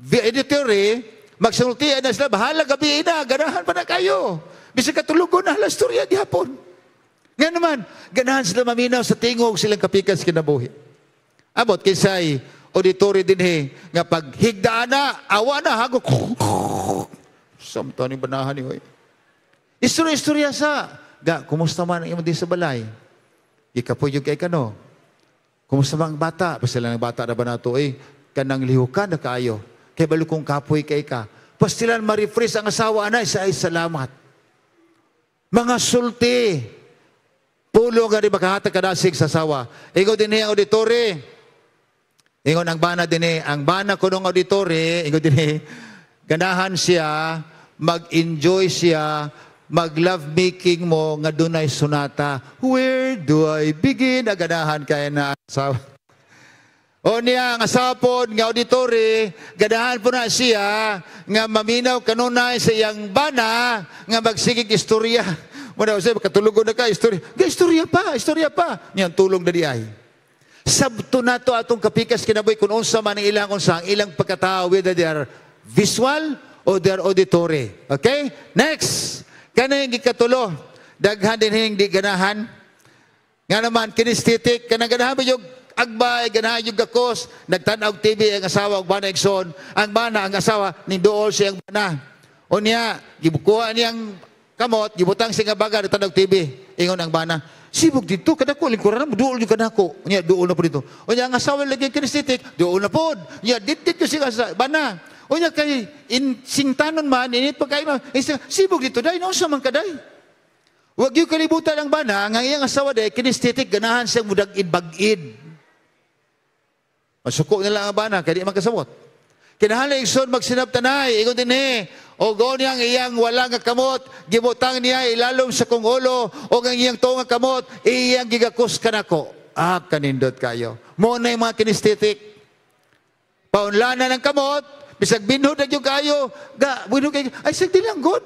[SPEAKER 4] the editory, magsultian eh, na sila, bahala gabi na, ganahan pa na kayo. Bisa katulugon na halas turya di hapon. Nga naman, ganahan sila maminaw sa tingog silang kapikas kinabuhi. Abot kaysa'y auditory din he, eh, nga pag higdaan na, awa na, hago, samtani banahan ni eh, hoy. Istorya-istorya sa, ga, kumusta man ang imo din sa balay? Ikapuyog kay kano. Kumusta bang bata? Basta lang bata na ba nato eh, kanang lihukan na kayo. Kay balukong kapoy kay ka. Pastilan marifresh ang asawa na isa ay salamat. Mga sulti. Pulo nga di makahatag ka dasig sa asawa. Ikaw din niya eh, auditore. Ingon ang bana din eh, Ang bana ko ng auditore, ingon din eh. Ganahan siya, mag-enjoy siya, mag-love making mo nga dunay sunata. Where do I begin? Aganahan kay na asawa. O niya nga sapod nga auditori gadahan po na siya nga maminaw kanunay sa iyang bana nga magsigig istorya. Muna ko siya, katulog na ka, istorya. Ga, istorya pa, istorya pa. Niyan, tulong na di ay. Sabto na to atong kapikas kinaboy kung unsa man ang ilang unsa, ang ilang pagkatao, whether they are visual or they are auditory. Okay? Next. Kana yung ikatulo, Daghan din hindi ganahan. Nga naman, kinesthetic, Kanang ganahan ba yung agbay ganahan yung gakos nagtanaw TV ang asawa og bana igsoon ang bana ang asawa ninduol siya ang bana unya gibukuha niyang kamot gibutang siya nga baga nagtanaw TV ingon ang bana sibuk dito kadako lingkuran mo duol yung kanako unya duol na po dito unya ang asawa lagi kinestetik, duol na pod unya didit ko siya bana unya kay in singtanon man init pagkain sibog dito dai no sa man kaday Huwag yung kalibutan ang bana, ang iyang asawa day, kinistitik, ganahan siyang mudag-id, bag-id. Masuko nila ang abana, kaya di man kasabot. Kinahanglan igsoon magsinab tanay, ingon dinhi, eh. o go niyang iyang wala nga kamot, gibutang niya ilalom sa kong ulo, o ang iyang tunga kamot, iyang gigakus kanako. Ah, kanindot kayo. Muna yung mga kinestetik. Paunlanan ng kamot, bisag binhod na yung kayo, ga, binhod kayo, ay sagdi lang, God.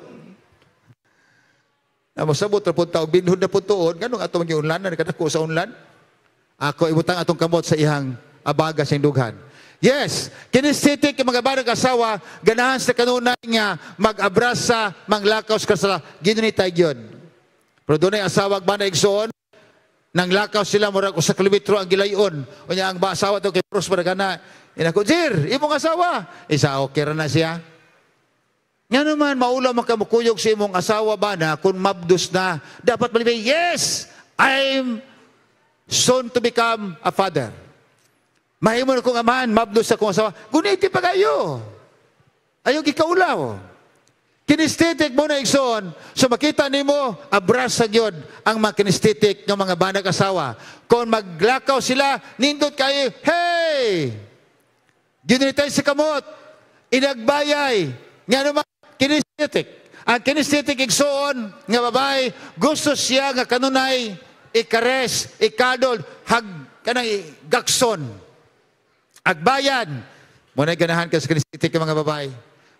[SPEAKER 4] Na masabot na punta, binhod na puntoon, ganun atong giunlanan, kanako sa unlan. Ako ibutang atong kamot sa iyang abaga sa dughan. Yes, kinestitik mga barang kasawa, ganahan sa kanunay nga mag-abrasa, manglakaw sa kasala. Ginunitay yun. Pero doon ay asawa ba na igsoon? Nang lakaw sila, murag sa kilometro ang gilayon. O niya, ang ba asawa to kay Bruce Maragana. Inako, Sir, imong asawa. Isa, okay na siya. Nga naman, maula makamukuyog sa imong asawa ba na kung mabdus na, dapat malibay, yes, I'm soon to become a father. Mahimo na kong amahan, mabdo sa kong asawa. Guniti pa kayo. Ayong ikaulaw. Kinesthetic mo na igsoon. So makita ni mo, abras sa Diyod ang mga kinestetik ng mga banag asawa. Kung maglakaw sila, nindot kayo, Hey! Ginitay sa kamot. Inagbayay. Nga naman, ano kinesthetic. Ang kinesthetic igsoon nga babae, gusto siya nga kanunay, ikares, ikadol, hag, kanang gakson Agbayad. Muna ganahan ka sa kanisitik mga babae.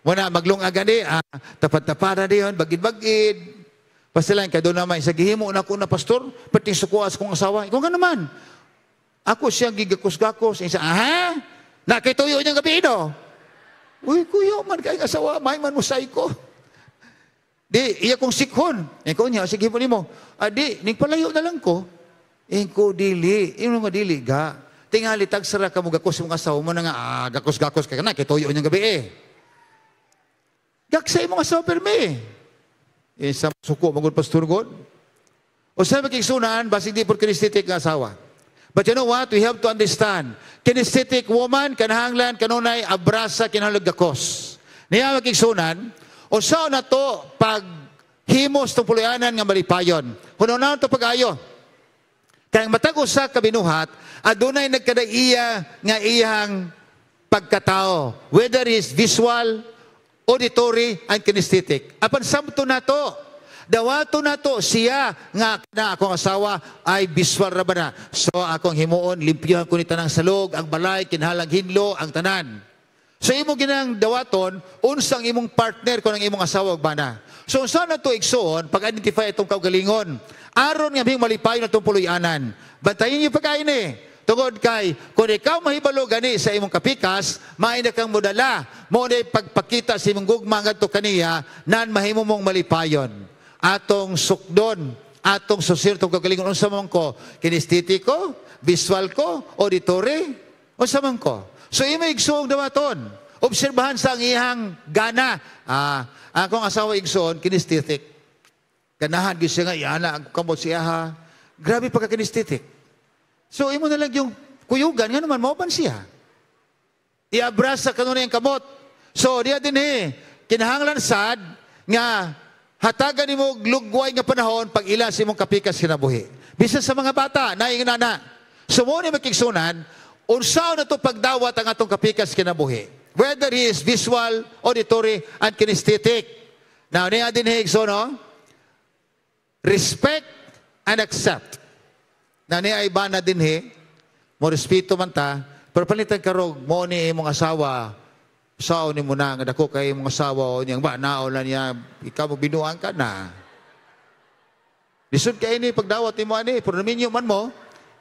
[SPEAKER 4] Muna maglong agani, ah, tapat-tapada na yun, bagid-bagid. Pasilan ka doon naman, sa gihimo na ko na pastor, pati sa kuwas kong asawa. Ikaw nga naman. Ako siya gigakos-gakos. Isa, aha, nakituyo niyang gabi no? Uy, kuyo, man kayong asawa, may man musay ko. Di, iya kong sikhon. Ikaw niya, sige po ni mo. Adi, nagpalayo na lang ko. Ikaw dili, ino nga dili ga tingali tagsara ka mo gakos mong asawa mo na nga, ah, gakos-gakos ka na, kituyo niyang gabi eh. Gaksay mong asawa permi eh. Isa suko magod pastor God. O sa magkiksunan, basig di po kinestetik nga asawa. But you know what? We have to understand. Kinestetik woman, kanahanglan, kanunay, abrasa, kinahalag gakos. Niya magkiksunan, o sa na to, pag himos tong puluyanan ng malipayon. Huno na ito pag-ayo. Kaya matag usa ka binuhat, adunay nagkadaiya nga iyang pagkatao, whether is visual, auditory, and kinesthetic. Apan samto na to, dawato na to, siya nga na akong asawa ay visual ra ba na. So akong himuon, limpyohan ko ni tanang salog, ang balay, kinhalang hinlo, ang tanan. So imo ginang dawaton, unsang imong partner ko ang imong asawa ba na. So saan na to igsoon, pag-identify itong kaugalingon. Aron nga malipayon na itong anan. Bantayin niyo pagkain eh. Tungod kay, kung ikaw mahibalo gani sa imong kapikas, maina kang mudala, mo pagpakita sa imong gugma ngadto kaniya, nan mahimo mong malipayon. Atong sukdon, atong susir tong kagalingon unsa man ko, kinesthetiko, visual ko, auditory, unsa man ko. So imo igsuog na dawaton. Obserbahan sa ang iyang gana. Ah, akong asawa igsuon kinestetik. Ganahan gyud siya nga iyana ang kamot siya ha. Grabe pagka kinestetik. So, imo na lang yung kuyugan, nga naman, mauban siya. Iabras sa kanunay ang kamot. So, diya din eh, kinahanglan sad, nga, hatagan nimo lugway nga panahon pag ila sa imong kapikas kinabuhi. Bisan sa mga bata, naing nana, sumuni makiksunan, unsaw na to pagdawat ang atong kapikas kinabuhi. Whether he is visual, auditory, and kinesthetic. Now, niya din higso, eh, no? Respect and accept na ni ay bana din he, mo respeto man ta, pero palitan karog mo ni imong asawa, sao ni mo na, nga dako kay imong asawa o niyang bana o lang niya, ikaw mo binuang ka na. Lisod kay ini, pagdawat ni mo ani, pero man mo,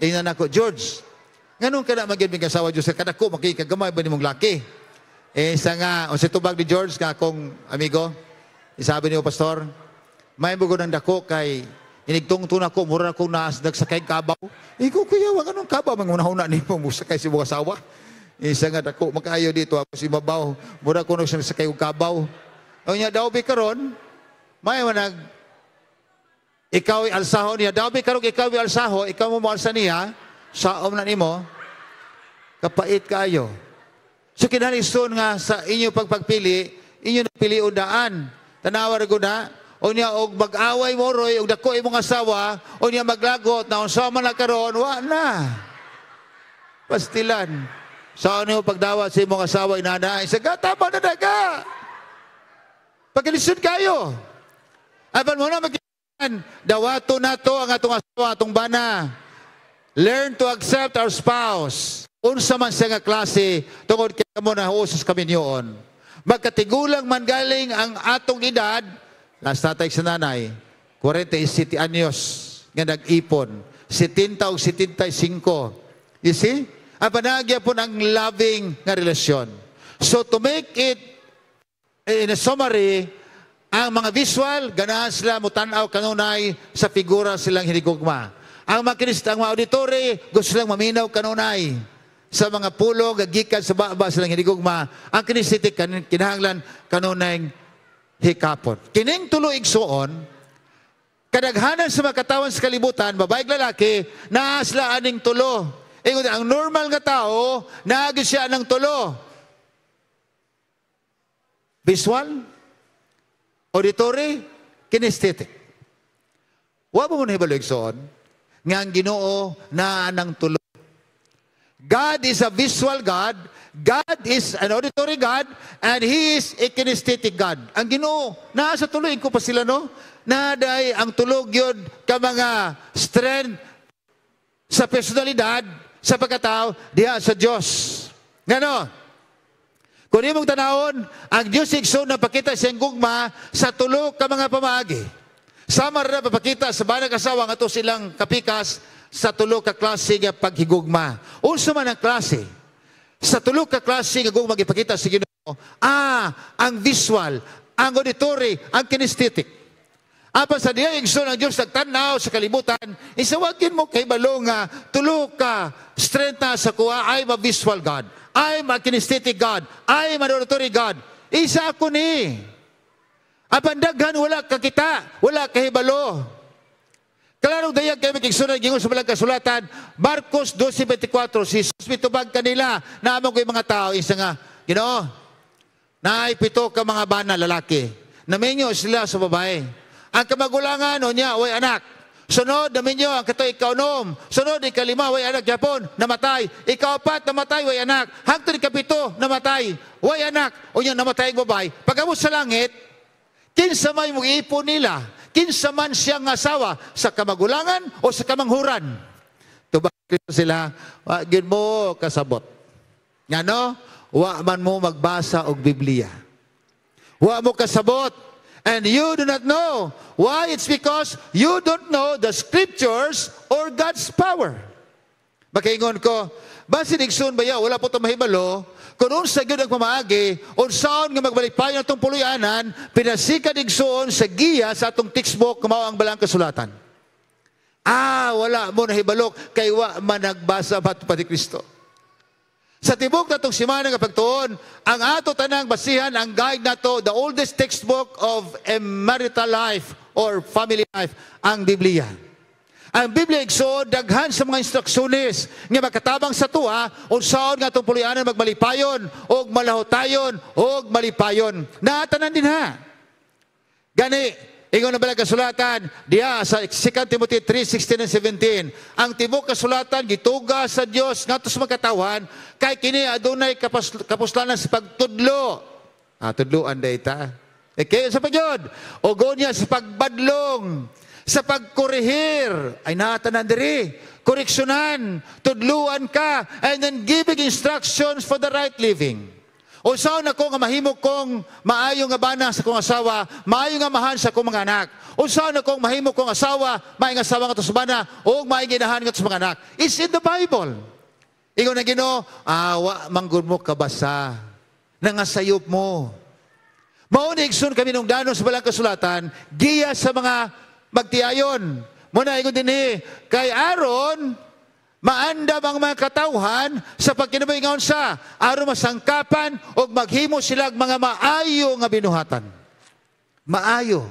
[SPEAKER 4] ina eh, nako George, nganong ka na magiging asawa Diyos, kadako magkikagamay ba ni mong laki? Eh, sa nga, o si tubag ni George, nga akong amigo, isabi eh, niyo, Pastor, may bugo ng dako kay Inigtungtun ko, mura ako naasdag sa kay kabaw. Iko kuya, wag anong kabaw. Mangunahuna ni mo, musa kay si mga asawa. Isa nga dako, makayo dito ako si babaw. Mura ko nagsan sa kayong kabaw. O niya daw karon, may manag, ikaw ay alsaho niya. Daw karon ikaw alsaho, ikaw mo maalsa niya, saom na nimo, kapait kaayo. So kinalison nga sa inyo pagpagpili, inyo napili o daan. Tanawa rin na, unya niya og mag-away mo roy og dako imong asawa unya maglagot na unsa man nakaroon wa na pastilan sa ano pagdawat sa imong asawa inanay sa tama na daga pagkalisod kayo aban mo na magkilan dawato nato ang atong asawa atong bana learn to accept our spouse unsa man siya nga klase tungod kay mo na usos kami niyoon magkatigulang man galing ang atong edad Nas tatay sa nanay, 47 anyos nga nag-ipon. 70 o 75. You see? Abanagya po ng loving nga relasyon. So to make it eh, in a summary, ang mga visual, ganahan sila mo tanaw kanunay sa figura silang hinigugma. Ang mga kinista, ang mga auditory, gusto lang maminaw kanunay sa mga pulo, gagikan sa baba silang hinigugma. Ang kinisitik, kinahanglan kanunay hikapon. Kining tulo igsuon, kadaghanan sa mga katawan sa kalibutan, babae lalaki, naasla aning tulo. Ingon, ang normal nga tao, naagi siya ng tulo. Visual, auditory, kinesthetic. Wa mo na ibalo igsoon, nga ang ginoo na ng tulo. God is a visual God, God is an auditory God and He is a kinesthetic God. Ang ginoo, naa sa tuloy ko pa sila, no? Naday ang tulog yun ka mga strength sa personalidad, sa pagkatao, diha sa Diyos. Ngano? Kung imong tanawon, ang Diyos Igsoon na pakita siyang gugma sa tulog ka mga pamaagi. Sama rin na papakita sa banag asawa nga to silang kapikas sa tulog ka klase nga paghigugma. Unsa man ang klase. Sa tulog ka klase, kagong magipakita sa Ginoo, ah, ang visual, ang auditory, ang kinesthetic. Apa sa diya, igsoon ang Diyos nagtanaw sa kalibutan, isawagin mo kay balong nga, tulog ka, strength na sa kuha, I'm a visual God. I'm a kinesthetic God. I'm an auditory God. Isa ako ni. Apan daghan, wala kita, wala ka hibalo. Klaro dayag kay mikigsunay gingon sa bilang kasulatan Marcos 12:24 si Jesus mitubag kanila naamo kay mga tao isa nga Ginoo na pito ka mga bana lalaki naminyo sila sa babae ang kamagulangan niya oy anak sunod naminyo ang kato ikaw noom sunod ikalima oy anak Japon namatay ikaw apat namatay oy anak hangtod ikapito namatay oy anak unya namatay ang babay pagabot sa langit kinsa may mo ipon nila kinsa man siyang asawa sa kamagulangan o sa kamanghuran. Tubag sila, wa gid mo kasabot. Ngano? Wa man mo magbasa og Biblia. Wa mo kasabot and you do not know. Why? It's because you don't know the scriptures or God's power. Makaingon ko, Basin igsoon ba wala po itong mahibalo, kung unsa gyud ang pamaagi, unsaon nga magbalikpayon atong puluyanan, pinasikan igsoon sa giya sa atong textbook mao ang balang kasulatan. Ah, wala mo nahibalok kay wa man nagbasa bat pati Kristo. Sa tibok na itong simana nga pagtuon, ang ato tanang basihan, ang guide na to, the oldest textbook of marital life or family life, ang Biblia. Ang Biblia igsoon daghan sa mga instruksyonis nga makatabang sa tuwa unsaon nga atong pulianan magmalipayon og malahutayon og malipayon. Naatanan din ha. Gani ingon na bala kasulatan diha sa 2 Timothy 3:16 and 17. Ang tibok kasulatan gituga sa Dios ngadto sa makatawan kay kini adunay kapuslanan sa pagtudlo. Ah, tudlo anday ta. E kaya sa pagyod, o sa pagbadlong sa pagkorehir, ay natanan diri, koreksyonan, tudluan ka, and then giving instructions for the right living. Usaw na ko nga mahimo kong maayo nga bana sa kong asawa, maayo nga mahan sa kong mga anak. Usaw na kong mahimo kong asawa, maayong asawa nga sa bana, o maayong ginahan nga sa mga anak. It's in the Bible. Ingon na gino, awa, manggod mo kabasa, nangasayop mo. Maunig sun kami nung danos sa balang kasulatan, giya sa mga Magtiayon. Muna ikon dinhi eh. kay aron maandam ang mga katawhan sa pagkinabay nga sa aron masangkapan og maghimo sila mga maayo nga binuhatan. Maayo.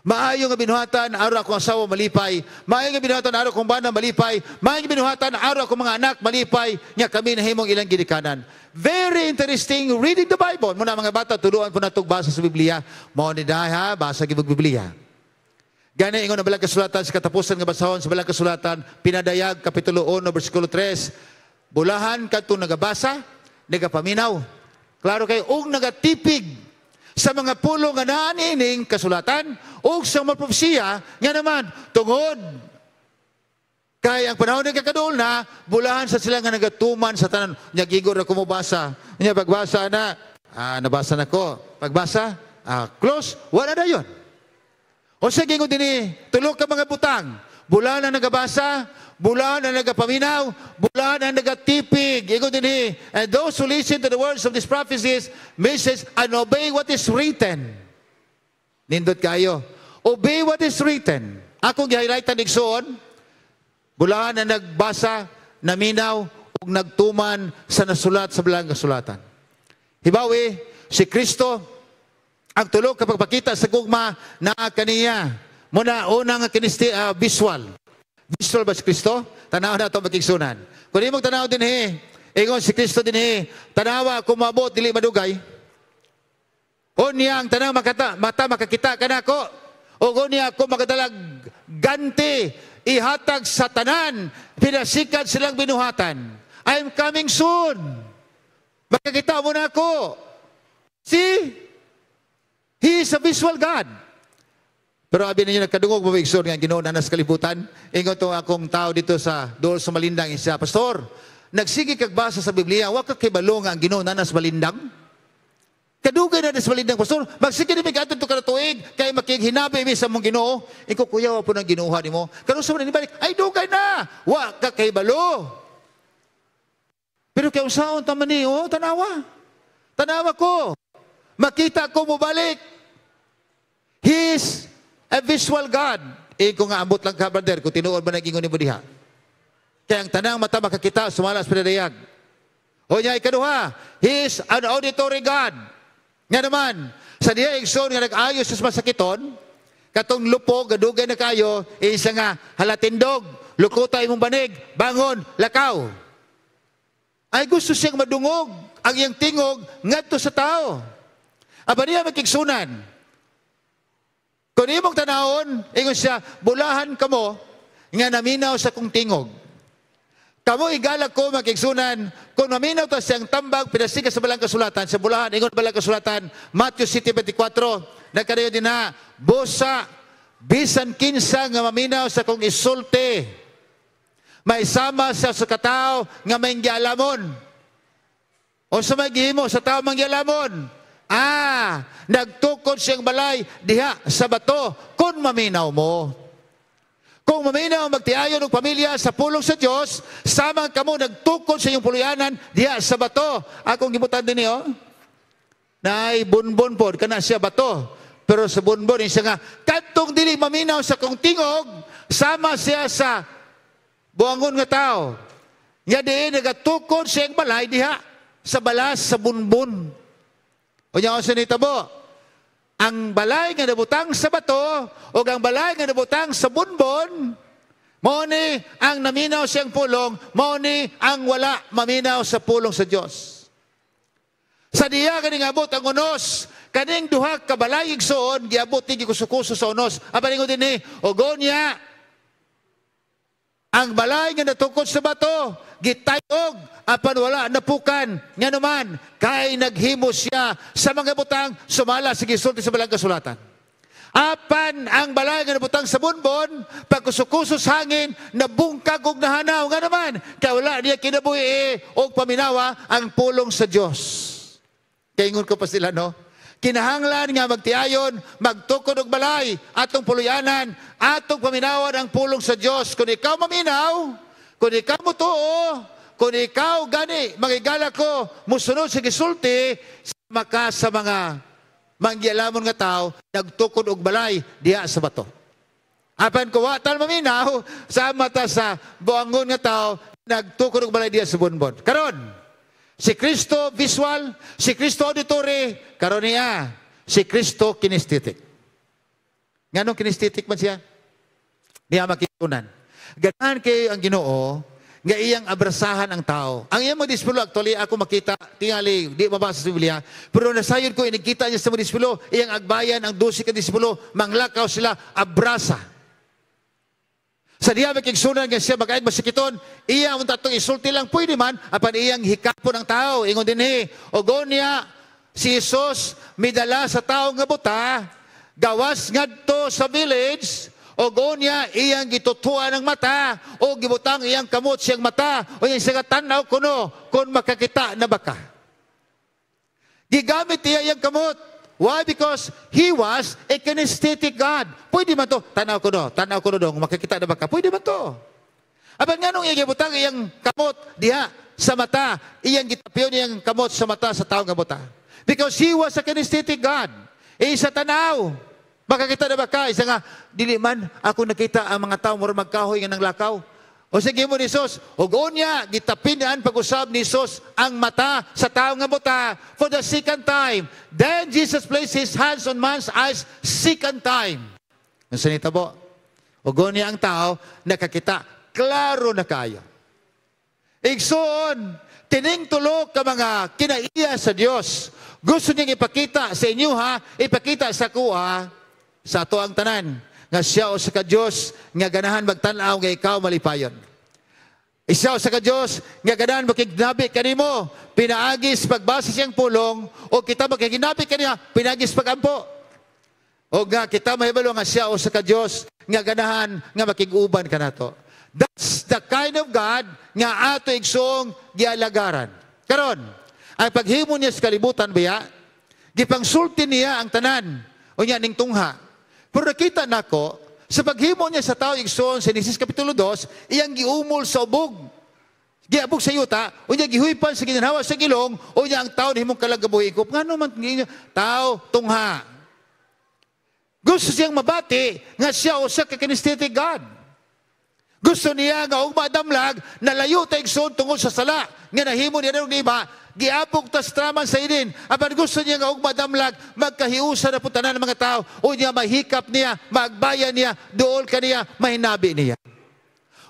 [SPEAKER 4] Maayo nga binuhatan araw akong asawa malipay. Maayo nga binuhatan araw akong bana malipay. Maayo nga binuhatan araw akong mga anak malipay. nga kami na himong ilang ginikanan. Very interesting reading the Bible. Muna mga bata, tuluan po natog basa sa Biblia. Mo ni ha, basa gibog Biblia. Gani ingon ang balang kasulatan sa katapusan nga basahon sa balang kasulatan pinadayag kapitulo 1 bersikulo 3 bulahan kadtong nagabasa nagapaminaw klaro kay og nagatipig sa mga pulo nga naa kasulatan ug sa mga propesiya nga naman tungod kay ang panahon nga kadul na bulahan sa sila nga nagatuman sa tanan nya gigor ako mobasa nya pagbasa na ah, nabasa nako pagbasa ah, close wala na yon o sige ko dini, tulog ka mga butang. Bula na nagabasa, bula na nagapaminaw, bula na nagatipig. Igo dini, and those who listen to the words of these prophecies, message, and obey what is written. Nindot kayo. Obey what is written. Ako gi-highlight ang igsoon, bula na nagbasa, naminaw, ug nagtuman sa nasulat sa bilang kasulatan. Hibawi, si Kristo, ang tulo kapag sa gugma na kaniya. Muna, unang kinisti, uh, visual. Visual ba si Kristo? Tanaw na ito magkiksunan. Kung di mong tanaw din he, ingon si Kristo din he, tanawa kung mabot, dili madugay. O ang tanaw makata, mata makakita ka na ko. O niya ako magadalag ganti, ihatag sa tanan, pinasikat silang binuhatan. I'm coming soon. Makakita mo na ako. See? He is a visual God. Pero abi ninyo nagkadungog mo igsoon nga Ginoo na nas kalibutan. Ingon to akong tao dito sa dool sa Malindang isa, pastor. Nagsigi kag basa sa Biblia, wa ka kay balong ang Ginoo na nas Malindang. Kadugay na nas Malindang, pastor. magsigi ni mig to kada tuig kay makighinabi mi sa mong Ginoo. Iko kuya wa po nang Ginoo nimo. Karon sa ni balik, ay dugay na. Wa ka kay balo. Pero kay usaon ta man ni, oh, tanawa. Tanawa ko. Makita ko mo balik. He is a visual God. Eh, kung nga ambot lang ka, brother, kung tinuod ba naging ni mo diha. Kaya ang tanang mata makakita, sumalas pinadayag. O niya, ikaduha, He is an auditory God. Nga naman, sa diya igsoon nga nag-ayos sa masakiton, katong lupo, gadugay na kayo, eh, isa nga, halatindog, lukuta imong banig, bangon, lakaw. Ay gusto siyang madungog ang iyang tingog ngadto sa tao. Aba niya magkiksunan. Kung imong tanahon, ingon siya, bulahan kamo nga naminaw sa kong tingog. Kamo igalak ko makigsunan, kung naminaw ta siyang tambag, pinasika sa balang kasulatan, sa bulahan, ingon balang kasulatan, Matthew City 24, nagkanayo din na, Bosa, bisan kinsa nga maminaw sa kong isulte, may sama sa sukataw nga may gyalamon. O sa may gihimo sa tao mangyalamon. Ah, nagtukod siyang balay diha sa bato kung maminaw mo. Kung maminaw magtiayon og pamilya sa pulong sa Dios, samang kamo nagtukod sa iyong puluyanan diha sa bato. Akong gibutan din niyo. Nay bunbon pod kana siya bato. Pero sa bunbon siya nga kadtong dili maminaw sa kong tingog, sama siya sa buangon nga tao. Nya diin nagatukod siyang balay diha sa balas sa bunbon. Unya unsa nitabo? Ang balay nga nabutang sa bato o ang balay nga nabutang sa bunbon, mao ni ang naminaw siyang pulong, mao ni ang wala maminaw sa pulong sa Dios. Sa diya kani abot ang unos, kaning duha ka balay igsoon giabot ni kusukuso sa unos. Apan ingon dinhi, ogonya ang balay nga natukod sa bato, gitayog, apan wala napukan. Nga naman, kay naghimo siya sa mga butang, sumala, sige, sulti sa balang kasulatan. Apan ang balay nga nabutang sa bunbon, pagkusukusos hangin, nabungkag og nahanaw. Nga naman, kay wala niya kinabuhi og paminawa ang pulong sa Diyos. Kaingon ko pa sila, no? kinahanglan nga magtiayon, magtukod og balay, atong puluyanan, atong paminawon ang pulong sa Dios. Kung ikaw maminaw, kung ikaw mutuo, kung ikaw gani, magigala ko, musunod sa gisulti, sama ka sa mga mangyalamon nga tao, nagtukod og balay, diha sa bato. Apan ko, watal maminaw, sa mata sa buangon nga tao, nagtukod og balay diha sa bunbon. Karon, Si Kristo visual, si Kristo auditory, karon niya, si Kristo kinesthetic. Ngano kinesthetic man siya? Diya makitunan. Ganahan kay ang Ginoo nga iyang abrasahan ang tao. Ang iyang mga disipulo, actually, ako makita, tingali, di mabasa sa Biblia, pero nasayod ko, inikita niya sa mga disipulo, iyang agbayan, ang dosi ka disipulo, manglakaw sila, abrasa. Sa diya makigsunan nga siya magayad masikiton, iya ang tatong isulti lang pwede man, apan iyang hikapon ng tao. Ingon din he, eh, o si Jesus midala sa tao nga buta, gawas ngadto sa village, o iyang gitutuan ng mata, o gibutang iyang kamot siyang mata, o iyang siya tanaw kuno, kung makakita na baka. Gigamit iya iyang kamot, Why? Because he was a kinesthetic God. Pwede man to. Tanaw ko no. Tanaw ko no dong. Makikita na ba ka? Pwede man to. Aban nga nung igibutang iyang kamot diha sa mata. Iyang gitapion iyang kamot sa mata sa taong kamota. Because he was a kinesthetic God. E sa tanaw. Makakita na ba ka? Isa nga, dili man ako nakita ang mga tao mura magkahoy nga ng lakaw. O sige mo ni Jesus, ugon niya, gitapinan pag-usab ni Jesus ang mata sa taong nga buta for the second time. Then Jesus placed his hands on man's eyes second time. Ang sanita po, ugon niya ang tao, nakakita, klaro na kayo. Igsoon, tining tulog ka mga kinaiya sa Dios. Gusto niya ipakita sa inyo ha, ipakita sa kuha, sa ato ang tanan nga siya o sa ka Dios nga ganahan magtanaw nga ikaw malipayon. Isa sa ka Dios nga ganahan makignabi kanimo pinaagis pagbasa siyang pulong o kita makiginabi kaniya pinaagis pagampo. O nga kita mahibalo nga siya o sa ka Dios nga ganahan nga makiguban kanato. That's the kind of God nga ato igsoong gialagaran. Karon, ang paghimo niya sa kalibutan biya, gipangsulti niya ang tanan o niya ning tungha pero nakita nako, sa paghimo niya sa tao igsoon sa Genesis Kapitulo 2, iyang giumol sa ubog. Giabog sa yuta, o niya gihuipan sa ginhawa sa gilong, o niya ang tao nahimong kalagabuhi ko. Nga naman, tao, tungha. Gusto siyang mabati nga siya o siya kakinistitig God. Gusto niya nga og madamlag na layo ta igsoon tungod sa sala nga nahimo ni ni iba giapog ta straman sa idin apan gusto niya nga og madamlag magkahiusa na putanan ng mga tao o niya mahikap niya magbayan niya duol kaniya mahinabi niya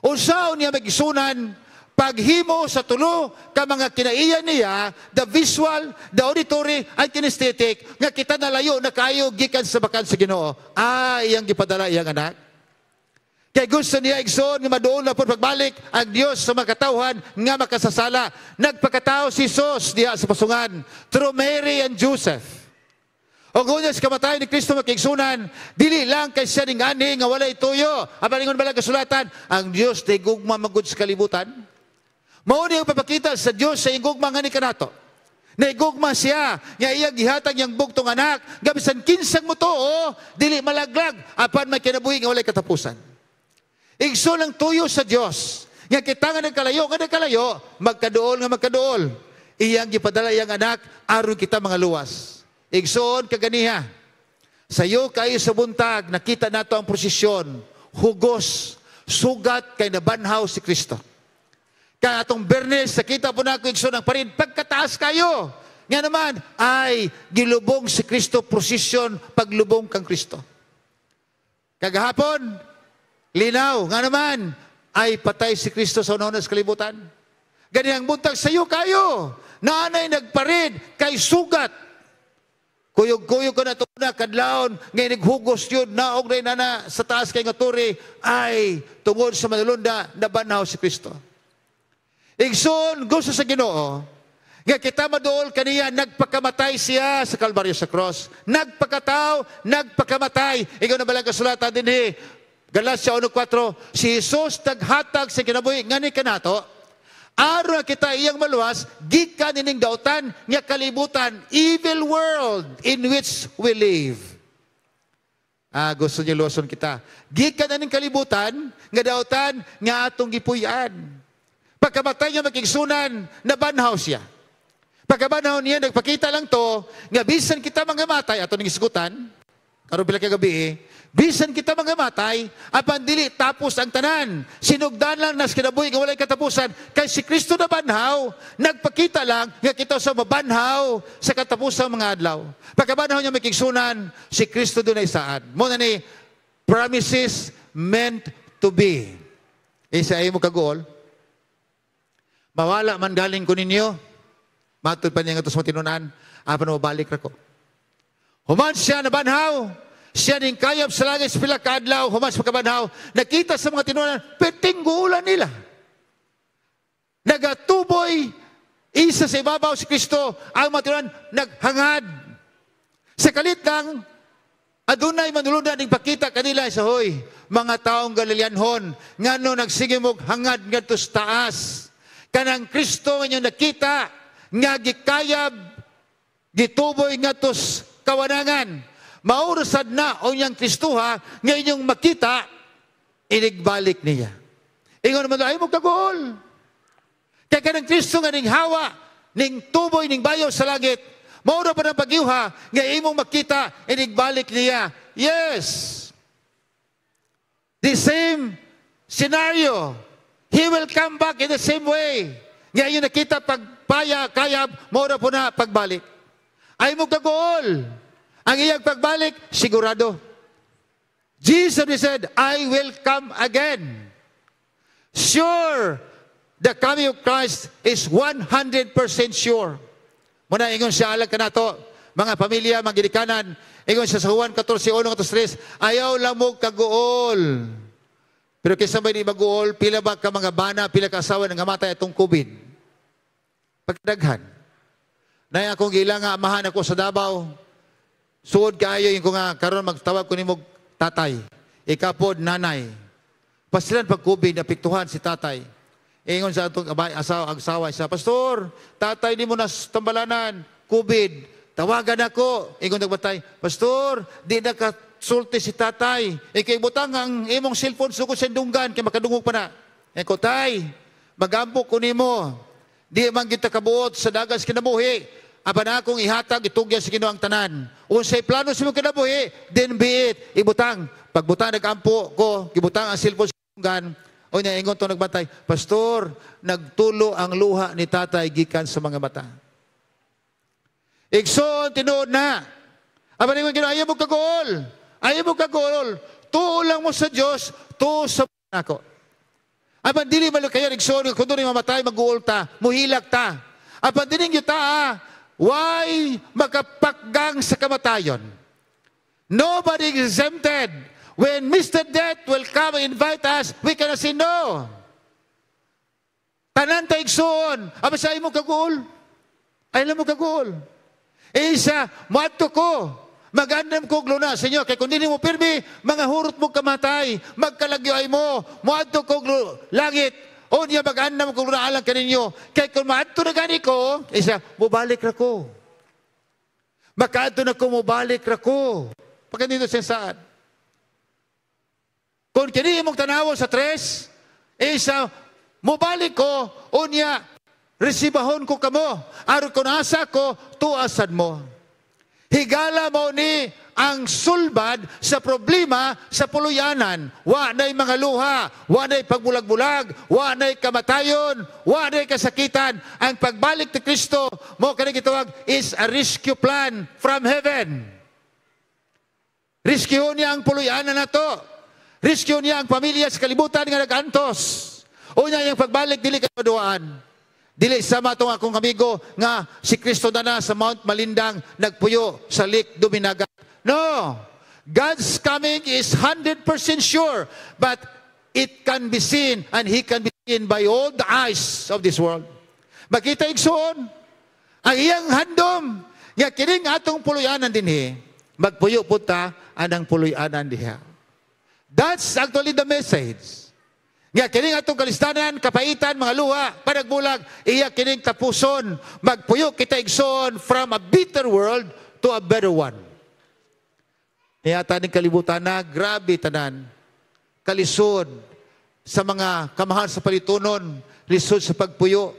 [SPEAKER 4] usaw niya magisunan paghimo sa tulo ka mga kinaiya niya the visual the auditory and kinesthetic nga kita nalayo na kayo gikan sa bakan sa Ginoo ay ah, iyang gipadala iyang anak Kay gusto niya igsoon nga maduon na pud pagbalik ang Dios sa mga nga makasasala. Nagpakatao si Jesus diha sa pasungan through Mary and Joseph. O ngunya sa kamatayon ni Kristo makigsunan, dili lang kay siya ning ani nga wala ituyo. Apan ingon bala kasulatan, ang Dios day gugma magud sa kalibutan. Mao ni papakita sa Dios sa igugma nga ni kanato. Na igugma siya, nga iya gihatag yang bugtong anak, gabisan kinsang mo to, oh, dili malaglag, apan may kinabuhi nga wala katapusan. Igsoon ang tuyo sa Dios. Nga kita nga nagkalayo, nga nagkalayo, magkaduol nga magkaduol. Iyang gipadala iyang anak, aron kita mga luwas. Igsoon kaganiha. Sa iyo kayo sa buntag, nakita nato ang prosesyon, hugos, sugat kay nabanhaw si Kristo. Kaya atong bernes, nakita po na ako igsoon ang parin, pagkataas kayo, nga naman, ay gilubong si Kristo, prosesyon, paglubong kang Kristo. Kagahapon, Linaw, nga naman, ay patay si Kristo sa unaw sa kalibutan. Ganyan ang buntag sa iyo kayo. Nanay nagparid kay sugat. Kuyog-kuyog ka na ito na kadlaon, ngayon naghugos yun, naog na nana sa taas kay ngaturi, ay tungod sa manalunda, nabanaw si Kristo. Igsoon, gusto sa ginoo, nga kita madool kaniya, nagpakamatay siya sa Kalbaryo sa cross. Nagpakataw, nagpakamatay. Ikaw na balang kasulatan din eh, Galacia 1.4, Si Jesus taghatag sa kinabuhi, ngani kanato, na kita iyang maluwas, gikan ining dautan, nga kalibutan, evil world in which we live. Ah, gusto niya luwason kita. Gikan aning kalibutan, nga dautan, nga atong gipuyan. Pagkamatay niya magigsunan, nabanhaw siya. Pagkabanahon niya, nagpakita lang to, nga bisan kita mga matay, ato nang isgutan, karon pila ka gabi, eh, Bisan kita mga matay, apan dili tapos ang tanan. Sinugdan lang nas kinabuhi nga walay katapusan. Kay si Kristo na banhaw, nagpakita lang nga kita sa mabanhaw sa katapusan mga adlaw. Pagkabanhaw niya makiksunan, si Kristo doon ay saan. Muna ni, promises meant to be. Isa ay mo kagol. Mawala man galing ko ninyo, matod pa niya nga ito sa matinunan, apan mabalik ra ko. Human siya na banhaw, siya ning kayab sa langis pila kadlaw, humas pagkabanhaw, nakita sa mga tinunan, petinggulan nila. Nagatuboy, isa sa ibabaw si Kristo, ang mga tinunan, naghangad. Sa kalit ng Adunay manulod ning pakita kanila sa hoy mga taong Galileanhon ngano nagsigimog hangad ngadto sa taas kanang Kristo nga nakita nga gikayab gituboy ngadto kawanangan maurasad na o niyang Kristuha, ngayon yung makita, inigbalik niya. Ingon naman, ay mo kagol. Kaya ka ng Kristo nga ning hawa, ning tuboy, ning bayo sa langit, maura pa ng pagyuha, nga imong makita, inigbalik niya. Yes! The same scenario. He will come back in the same way. Ngayon nakita pagpaya, kayab, mauro po na pagbalik. Ay mo kagol. Ang iyang pagbalik, sigurado. Jesus said, I will come again. Sure, the coming of Christ is 100% sure. Muna, ingon siya alag ka na to. Mga pamilya, mga ginikanan, ingon siya sa Juan 14.1-3, ayaw lamog kaguol. Pero kaysa may di maguol, pila ba ka mga bana, pila ka asawa ng matay atong kubin? Pagdaghan. Naya akong nga, amahan ako sa Davao. Suod kayo yung nga karon magtawag ko nimo tatay, ikapod nanay. Pasilan pag COVID apektuhan si tatay. Ingon sa atong abay asawa agsawa siya, pastor, tatay di mo na tambalanan, COVID. Tawagan ako. Ingon nagbatay, pastor, di na ka sulti si tatay. Ikay butang ang imong cellphone suko sa dunggan kay makadungog pa na. Eko tay, magampo ko nimo. Di man kita kabuot sa dagas kinabuhi Abana kung ihatag itugya sa Ginoo tanan. Unsay plano sa imong kinabuhi, then be it ibutang. Pagbutang nagampo ko, gibutang ang cellphone sa gan. O niya ingon to nagbantay, pastor, nagtulo ang luha ni tatay gikan sa mga mata. Igsoon tinood na. Apan ingon Ginoo, ayaw mo kagol. Ayaw mo kagol. Tuo lang mo sa Dios, tuo sa ako. Apan, dili man kayo igsoon kun dili mamatay maguulta, muhilak ta. Apan dinig yuta ah, Why magkapakgang sa kamatayon? Nobody is exempted. When Mr. Death will come and invite us, we cannot say no. Tanan ta igsuon. Aba sa imo kagul. Ay mo kagul. E isa, mato ko. Magandam ko gluna sa inyo. Kaya kung di mo pirmi, mga hurot mo kamatay. Magkalagyo ay mo. Mato ko langit o niya mag-anam kung naalang ka ninyo. Kaya kung maadto na gani ko, eh isa, mubalik ra ko. Makaadto na ko, mubalik ra ko. Pagkandito siya saan. Kung kini mong tanaw sa tres, eh isa, mubalik ko, o niya, resibahon ko kamo. Aron kung asa ko, tuasan mo. Higala mo ni ang sulbad sa problema sa puluyanan. Wa na'y mga luha, wa na'y pagbulag-bulag, wa na'y kamatayon, wa na'y kasakitan. Ang pagbalik ni Kristo, mo kanang gitawag, is a rescue plan from heaven. Rescue niya ang puluyanan na to. Rescue niya ang pamilya sa kalibutan nga nagantos. O niya yung pagbalik, dili kayo doan. Dili sama itong akong amigo nga si Kristo na na sa Mount Malindang nagpuyo sa Lake Duminaga. No. God's coming is 100% sure, but it can be seen and He can be seen by all the eyes of this world. Makita igsoon, ang iyang handom, nga kining atong puluyanan dinhi, magpuyo po ta anang puluyanan diha. That's actually the message. Nga kining atong kalistanan, kapaitan, mga luha, panagbulag, iya kining tapuson, magpuyo kita igsoon from a bitter world to a better one. Nayata ng kalibutan na grabe tanan. Kalisod sa mga kamahal sa palitunon, lisod sa pagpuyo.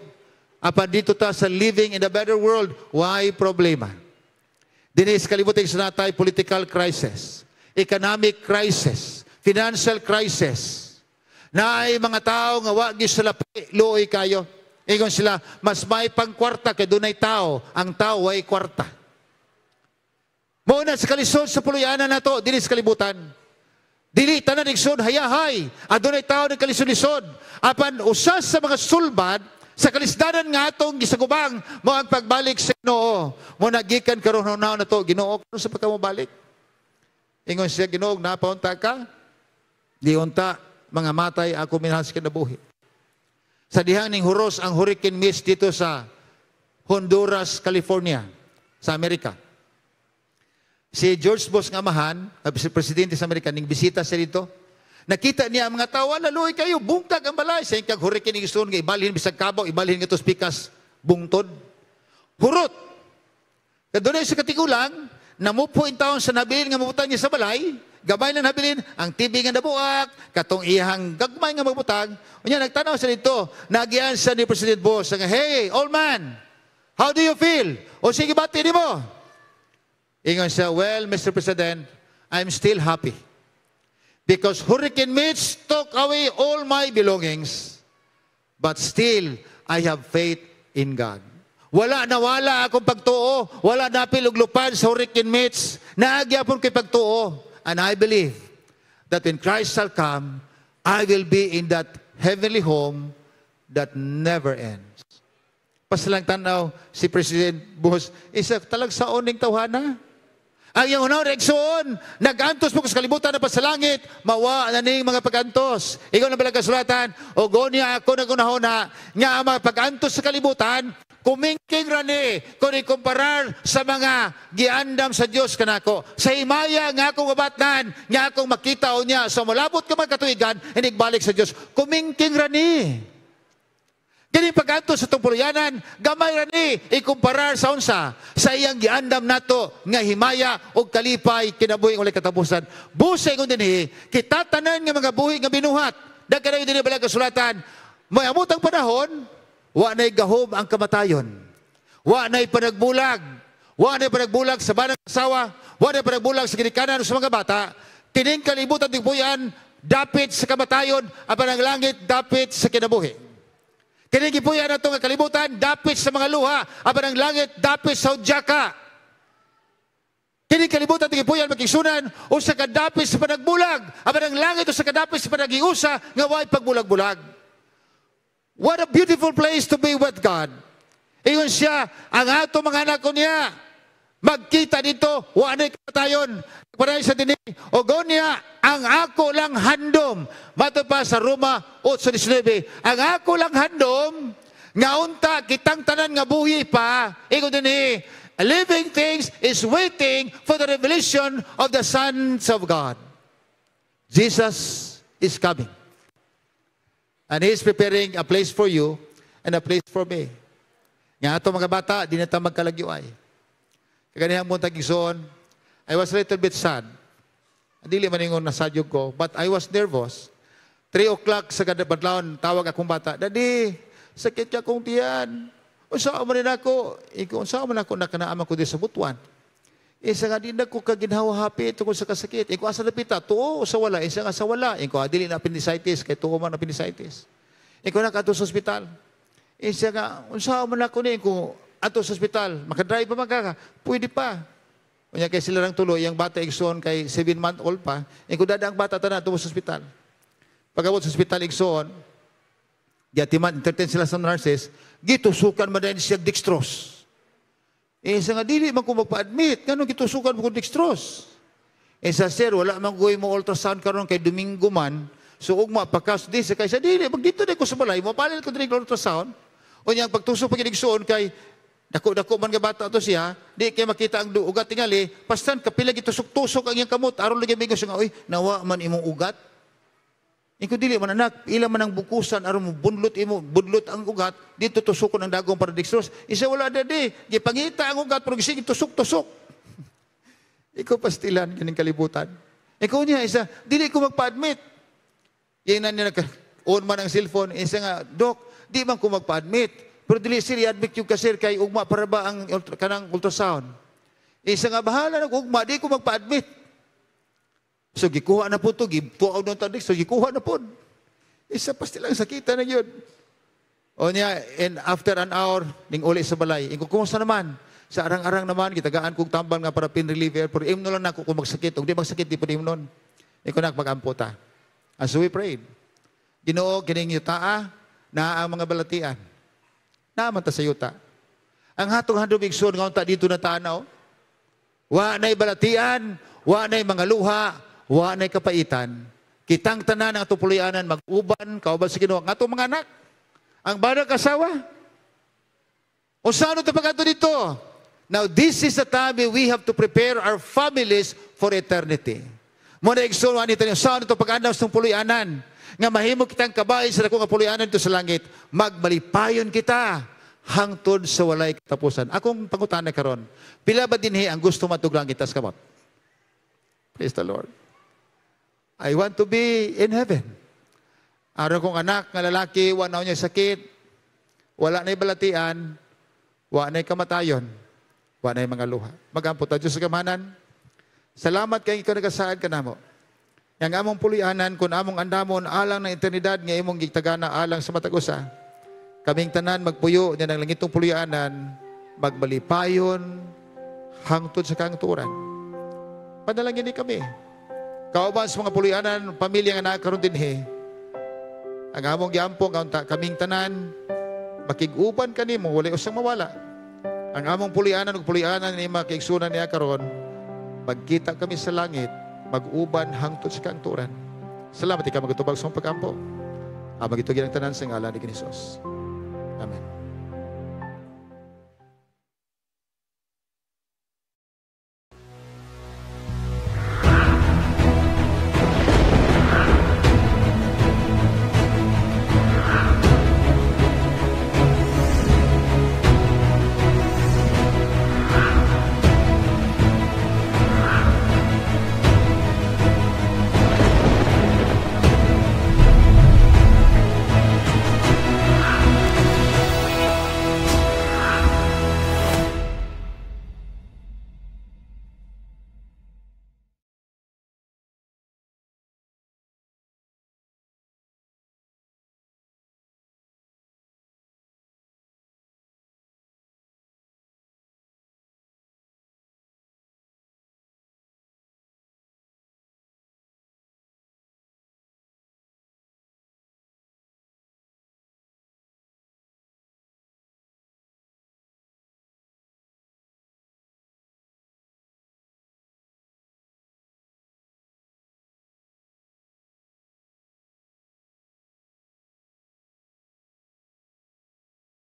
[SPEAKER 4] Apa dito ta sa living in a better world, why problema? Dinis kalibutan sa natay political crisis, economic crisis, financial crisis. Na ay mga tao nga wagi sila luoy kayo. Ingon sila, mas may pangkwarta kay dunay tao, ang tao ay kwarta. Mao na sa kalisod sa puluyanan nato dili sa kalibutan. Dili tanan igsoon hayahay, adunay tao ng kalisod-lisod. Apan usas sa mga sulbad sa kalisdanan nga atong gisagubang mo ang pagbalik sa Ginoo. Mo nagikan karon na na to Ginoo karon sa pagkamobalik. Ingon siya Ginoo napaunta ka? Di unta mga matay ako sa kinabuhi. Sa dihang ning huros ang hurricane mist dito sa Honduras, California, sa Amerika si George Bush nga mahan, ah, si Presidente sa Amerika, ning bisita siya dito, Nakita niya ang mga tao, naluhi kayo, bungtag ang balay. Sa kag hurricane ng istorong, ibalhin bisag kabaw, ibalhin nga pikas, bungtod. Hurot. Kadunay sa katigulang, namupo in taon sa nabilin nga mabutang niya sa balay, gabay na nabilin, ang TV nga nabuak, katong ihang gagmay nga magbutang. Unya, nagtanaw sa dito, nagiyan sa ni President Bush, nga, hey, old man, how do you feel? O sige, bati ni mo. Ingon siya, well, Mr. President, I'm still happy. Because Hurricane Mitch took away all my belongings. But still, I have faith in God. Wala nawala akong pagtuo. Wala na lupad sa Hurricane Mitch. Naagyapon kay pagtuo. And I believe that when Christ shall come, I will be in that heavenly home that never ends. Pasalang tanaw si President Bush, isa talag sa oning tawhana. Ang iyong unang reaksyon, nagantos mo sa kalibutan na pasalangit, mawa na ning mga pagantos. Ikaw na balang kasulatan, o gonya ako nagunahon na, nga ang mga pagantos sa kalibutan, kumingking rani kung ikumparar sa mga giandam sa Dios kanako. Sa himaya nga akong kabatnan, nga akong makita o niya, sa so, mulabot ka man katuigan, inigbalik sa Dios. Kumingking rani. Kini pagkanto sa tungpuluyanan, gamay ra ni ikumparar sa unsa sa iyang giandam nato nga himaya og kalipay kinabuhi ulay katapusan. Busay kun dinhi eh, kita tanan nga mga buhi nga binuhat. Dagkanayo dinhi bala kasulatan, mayamot ang panahon, wa nay gahom ang kamatayon. Wa nay panagbulag. Wa nay panagbulag sa banang asawa, wa nay panagbulag sa ginikanan sa mga bata. Kining kalibutan tingpuyan dapit sa kamatayon, apan ang langit dapit sa kinabuhi. Kinigipuyan na nga kalibutan, dapit sa mga luha, aban ang langit, dapit sa udyaka. Kini kalibutan tigipuyan magkisunan o sa kadapis sa panagbulag, aban ang langit o sa kadapis sa panagiusa nga way pagbulag-bulag. What a beautiful place to be with God. Iyon siya ang ato mga anak ko niya. Magkita dito, wanay kamatayon. Panay sa dini, Ogonia, ang ako lang handom. Matapas sa Roma 8.19, ang ako lang handom, ngaunta, kitang tanan nga buhi pa. Ikaw dini, living things is waiting for the revelation of the sons of God. Jesus is coming. And He is preparing a place for you and a place for me. Nga ato mga bata, di na ta magkalagyuay. Kanihang buntag igsoon, I was a little bit sad. Dili maningon na sadyog ko, but I was nervous. 3 o'clock sa badlaon, tawag akong bata, Daddy, sakit ka kong tiyan. Unsa man rin ako, ikaw unsa man ako nakanaaman ko eh, di sa butuan. Isa nga din ko kaginhawa happy tungkol sa kasakit. Ikaw asa napita, tuo sa wala, isa eh, nga sa wala. Ikaw adili ah, na appendicitis, kay tuo man appendicitis. Ikaw na kadto sa ospital. Isa eh, nga unsa man ako ni ko ato sa ospital, makadrive pa magkaka, pwede pa. Unya kay sila lang tuloy, ang bata igsoon kay 7 month old pa, yung eh, kudada ang bata tanan tumo sa ospital. Pagabot sa ospital igsoon, giatiman entertain sila sa nurses, gitusukan man din siya dextrose. Eh sa nga dili man ko magpa-admit, ngano gitusukan mo ko dextrose? Eh sa sir, wala man ko mo ultrasound karon kay Domingo man, so ugma pakas di sa kay sa dili, magdito dai ko sa balay, mapalit ko diri ultrasound. Unya ang pagtusok pag igsoon kay Dako-dako man nga bata to siya, di kay makita ang duugat tingali, pastan kapila gito tusok ang iyang kamot, aron lagi migo nga oy, nawa man imong ugat. Ingko dili man anak, ila man ang bukusan aron mo bunlot imo, bunlot ang ugat, dito tusokon ang dagong para dextrose. Isa wala da di, gipangita ang ugat pero gisi tusok-tusok. Ikaw pastilan kining kalibutan. Ikaw niya isa, dili ko magpa-admit. Yan na niya nag on man ang cellphone, isa nga, dok, di man ko magpa-admit pero dili sila admit yung kasir kay ugma para ba ang ultra, kanang ultrasound. Isa nga bahala na ugma, di ko magpa-admit. So gikuha na po to, gipuaw na tadik, so gikuha na po. Isa pa silang sakita na yun. O niya, and after an hour, ning uli sa balay. Ing kumusta naman? Sa arang-arang naman, gitagaan kong tambal nga para pain reliever, pero imno lang ako kung magsakit. Kung di magsakit, di pa di imnon. Ikaw na magamputa. And so we prayed. Ginoo, kining yuta na ang mga balatian. Naman ta sayuta. Ang hatong handong igsoon nga unta dito na tanaw. Wa nay balatian, wa nay mga luha, wa nay kapaitan. Kitang tanan ang tupulayanan mag-uban kauban sa Ginoo nga atong mga anak. Ang bana kasawa. O sano ta pagkanto dito? Now this is the time we have to prepare our families for eternity. Muna igsoon ani tanyo sano to pag-andaw sa tupulayanan. Nga mahimo kitang kabay sa akong kapulianan to sa langit, magmalipayon kita hangtod sa walay katapusan. Akong pangutana karon, pila ba dinhi ang gusto matuglang kita sa kamot? Praise the Lord. I want to be in heaven. Araw kong anak nga lalaki, wala niya sakit, wala na'y balatian, wala na'y kamatayon, wala na'y mga luha. Magampo tayo sa kamanan. Salamat kay ikaw nagasaad ka na mo. Yang among pulianan, kun among andamon, alang na eternidad, nga imong gitagana alang sa matag usa. Kaming tanan magpuyo niya nang langitong pulianan, magbalipayon, hangtod sa kangturan. Padalangin ni kami. Kauban sa mga pulianan, pamilya nga nakaroon din he. Ang among giampong, kaming tanan, makiguban kanimo, walay usang mawala. Ang among pulianan, ug pulianan ni mga kaigsunan niya karon, magkita kami sa langit, mag-uban hangtod sa kanturan. Salamat ikaw magtubag sa pag-ampo. Abang ito ginang tanan sa ngalan ni Kinisos. Amen.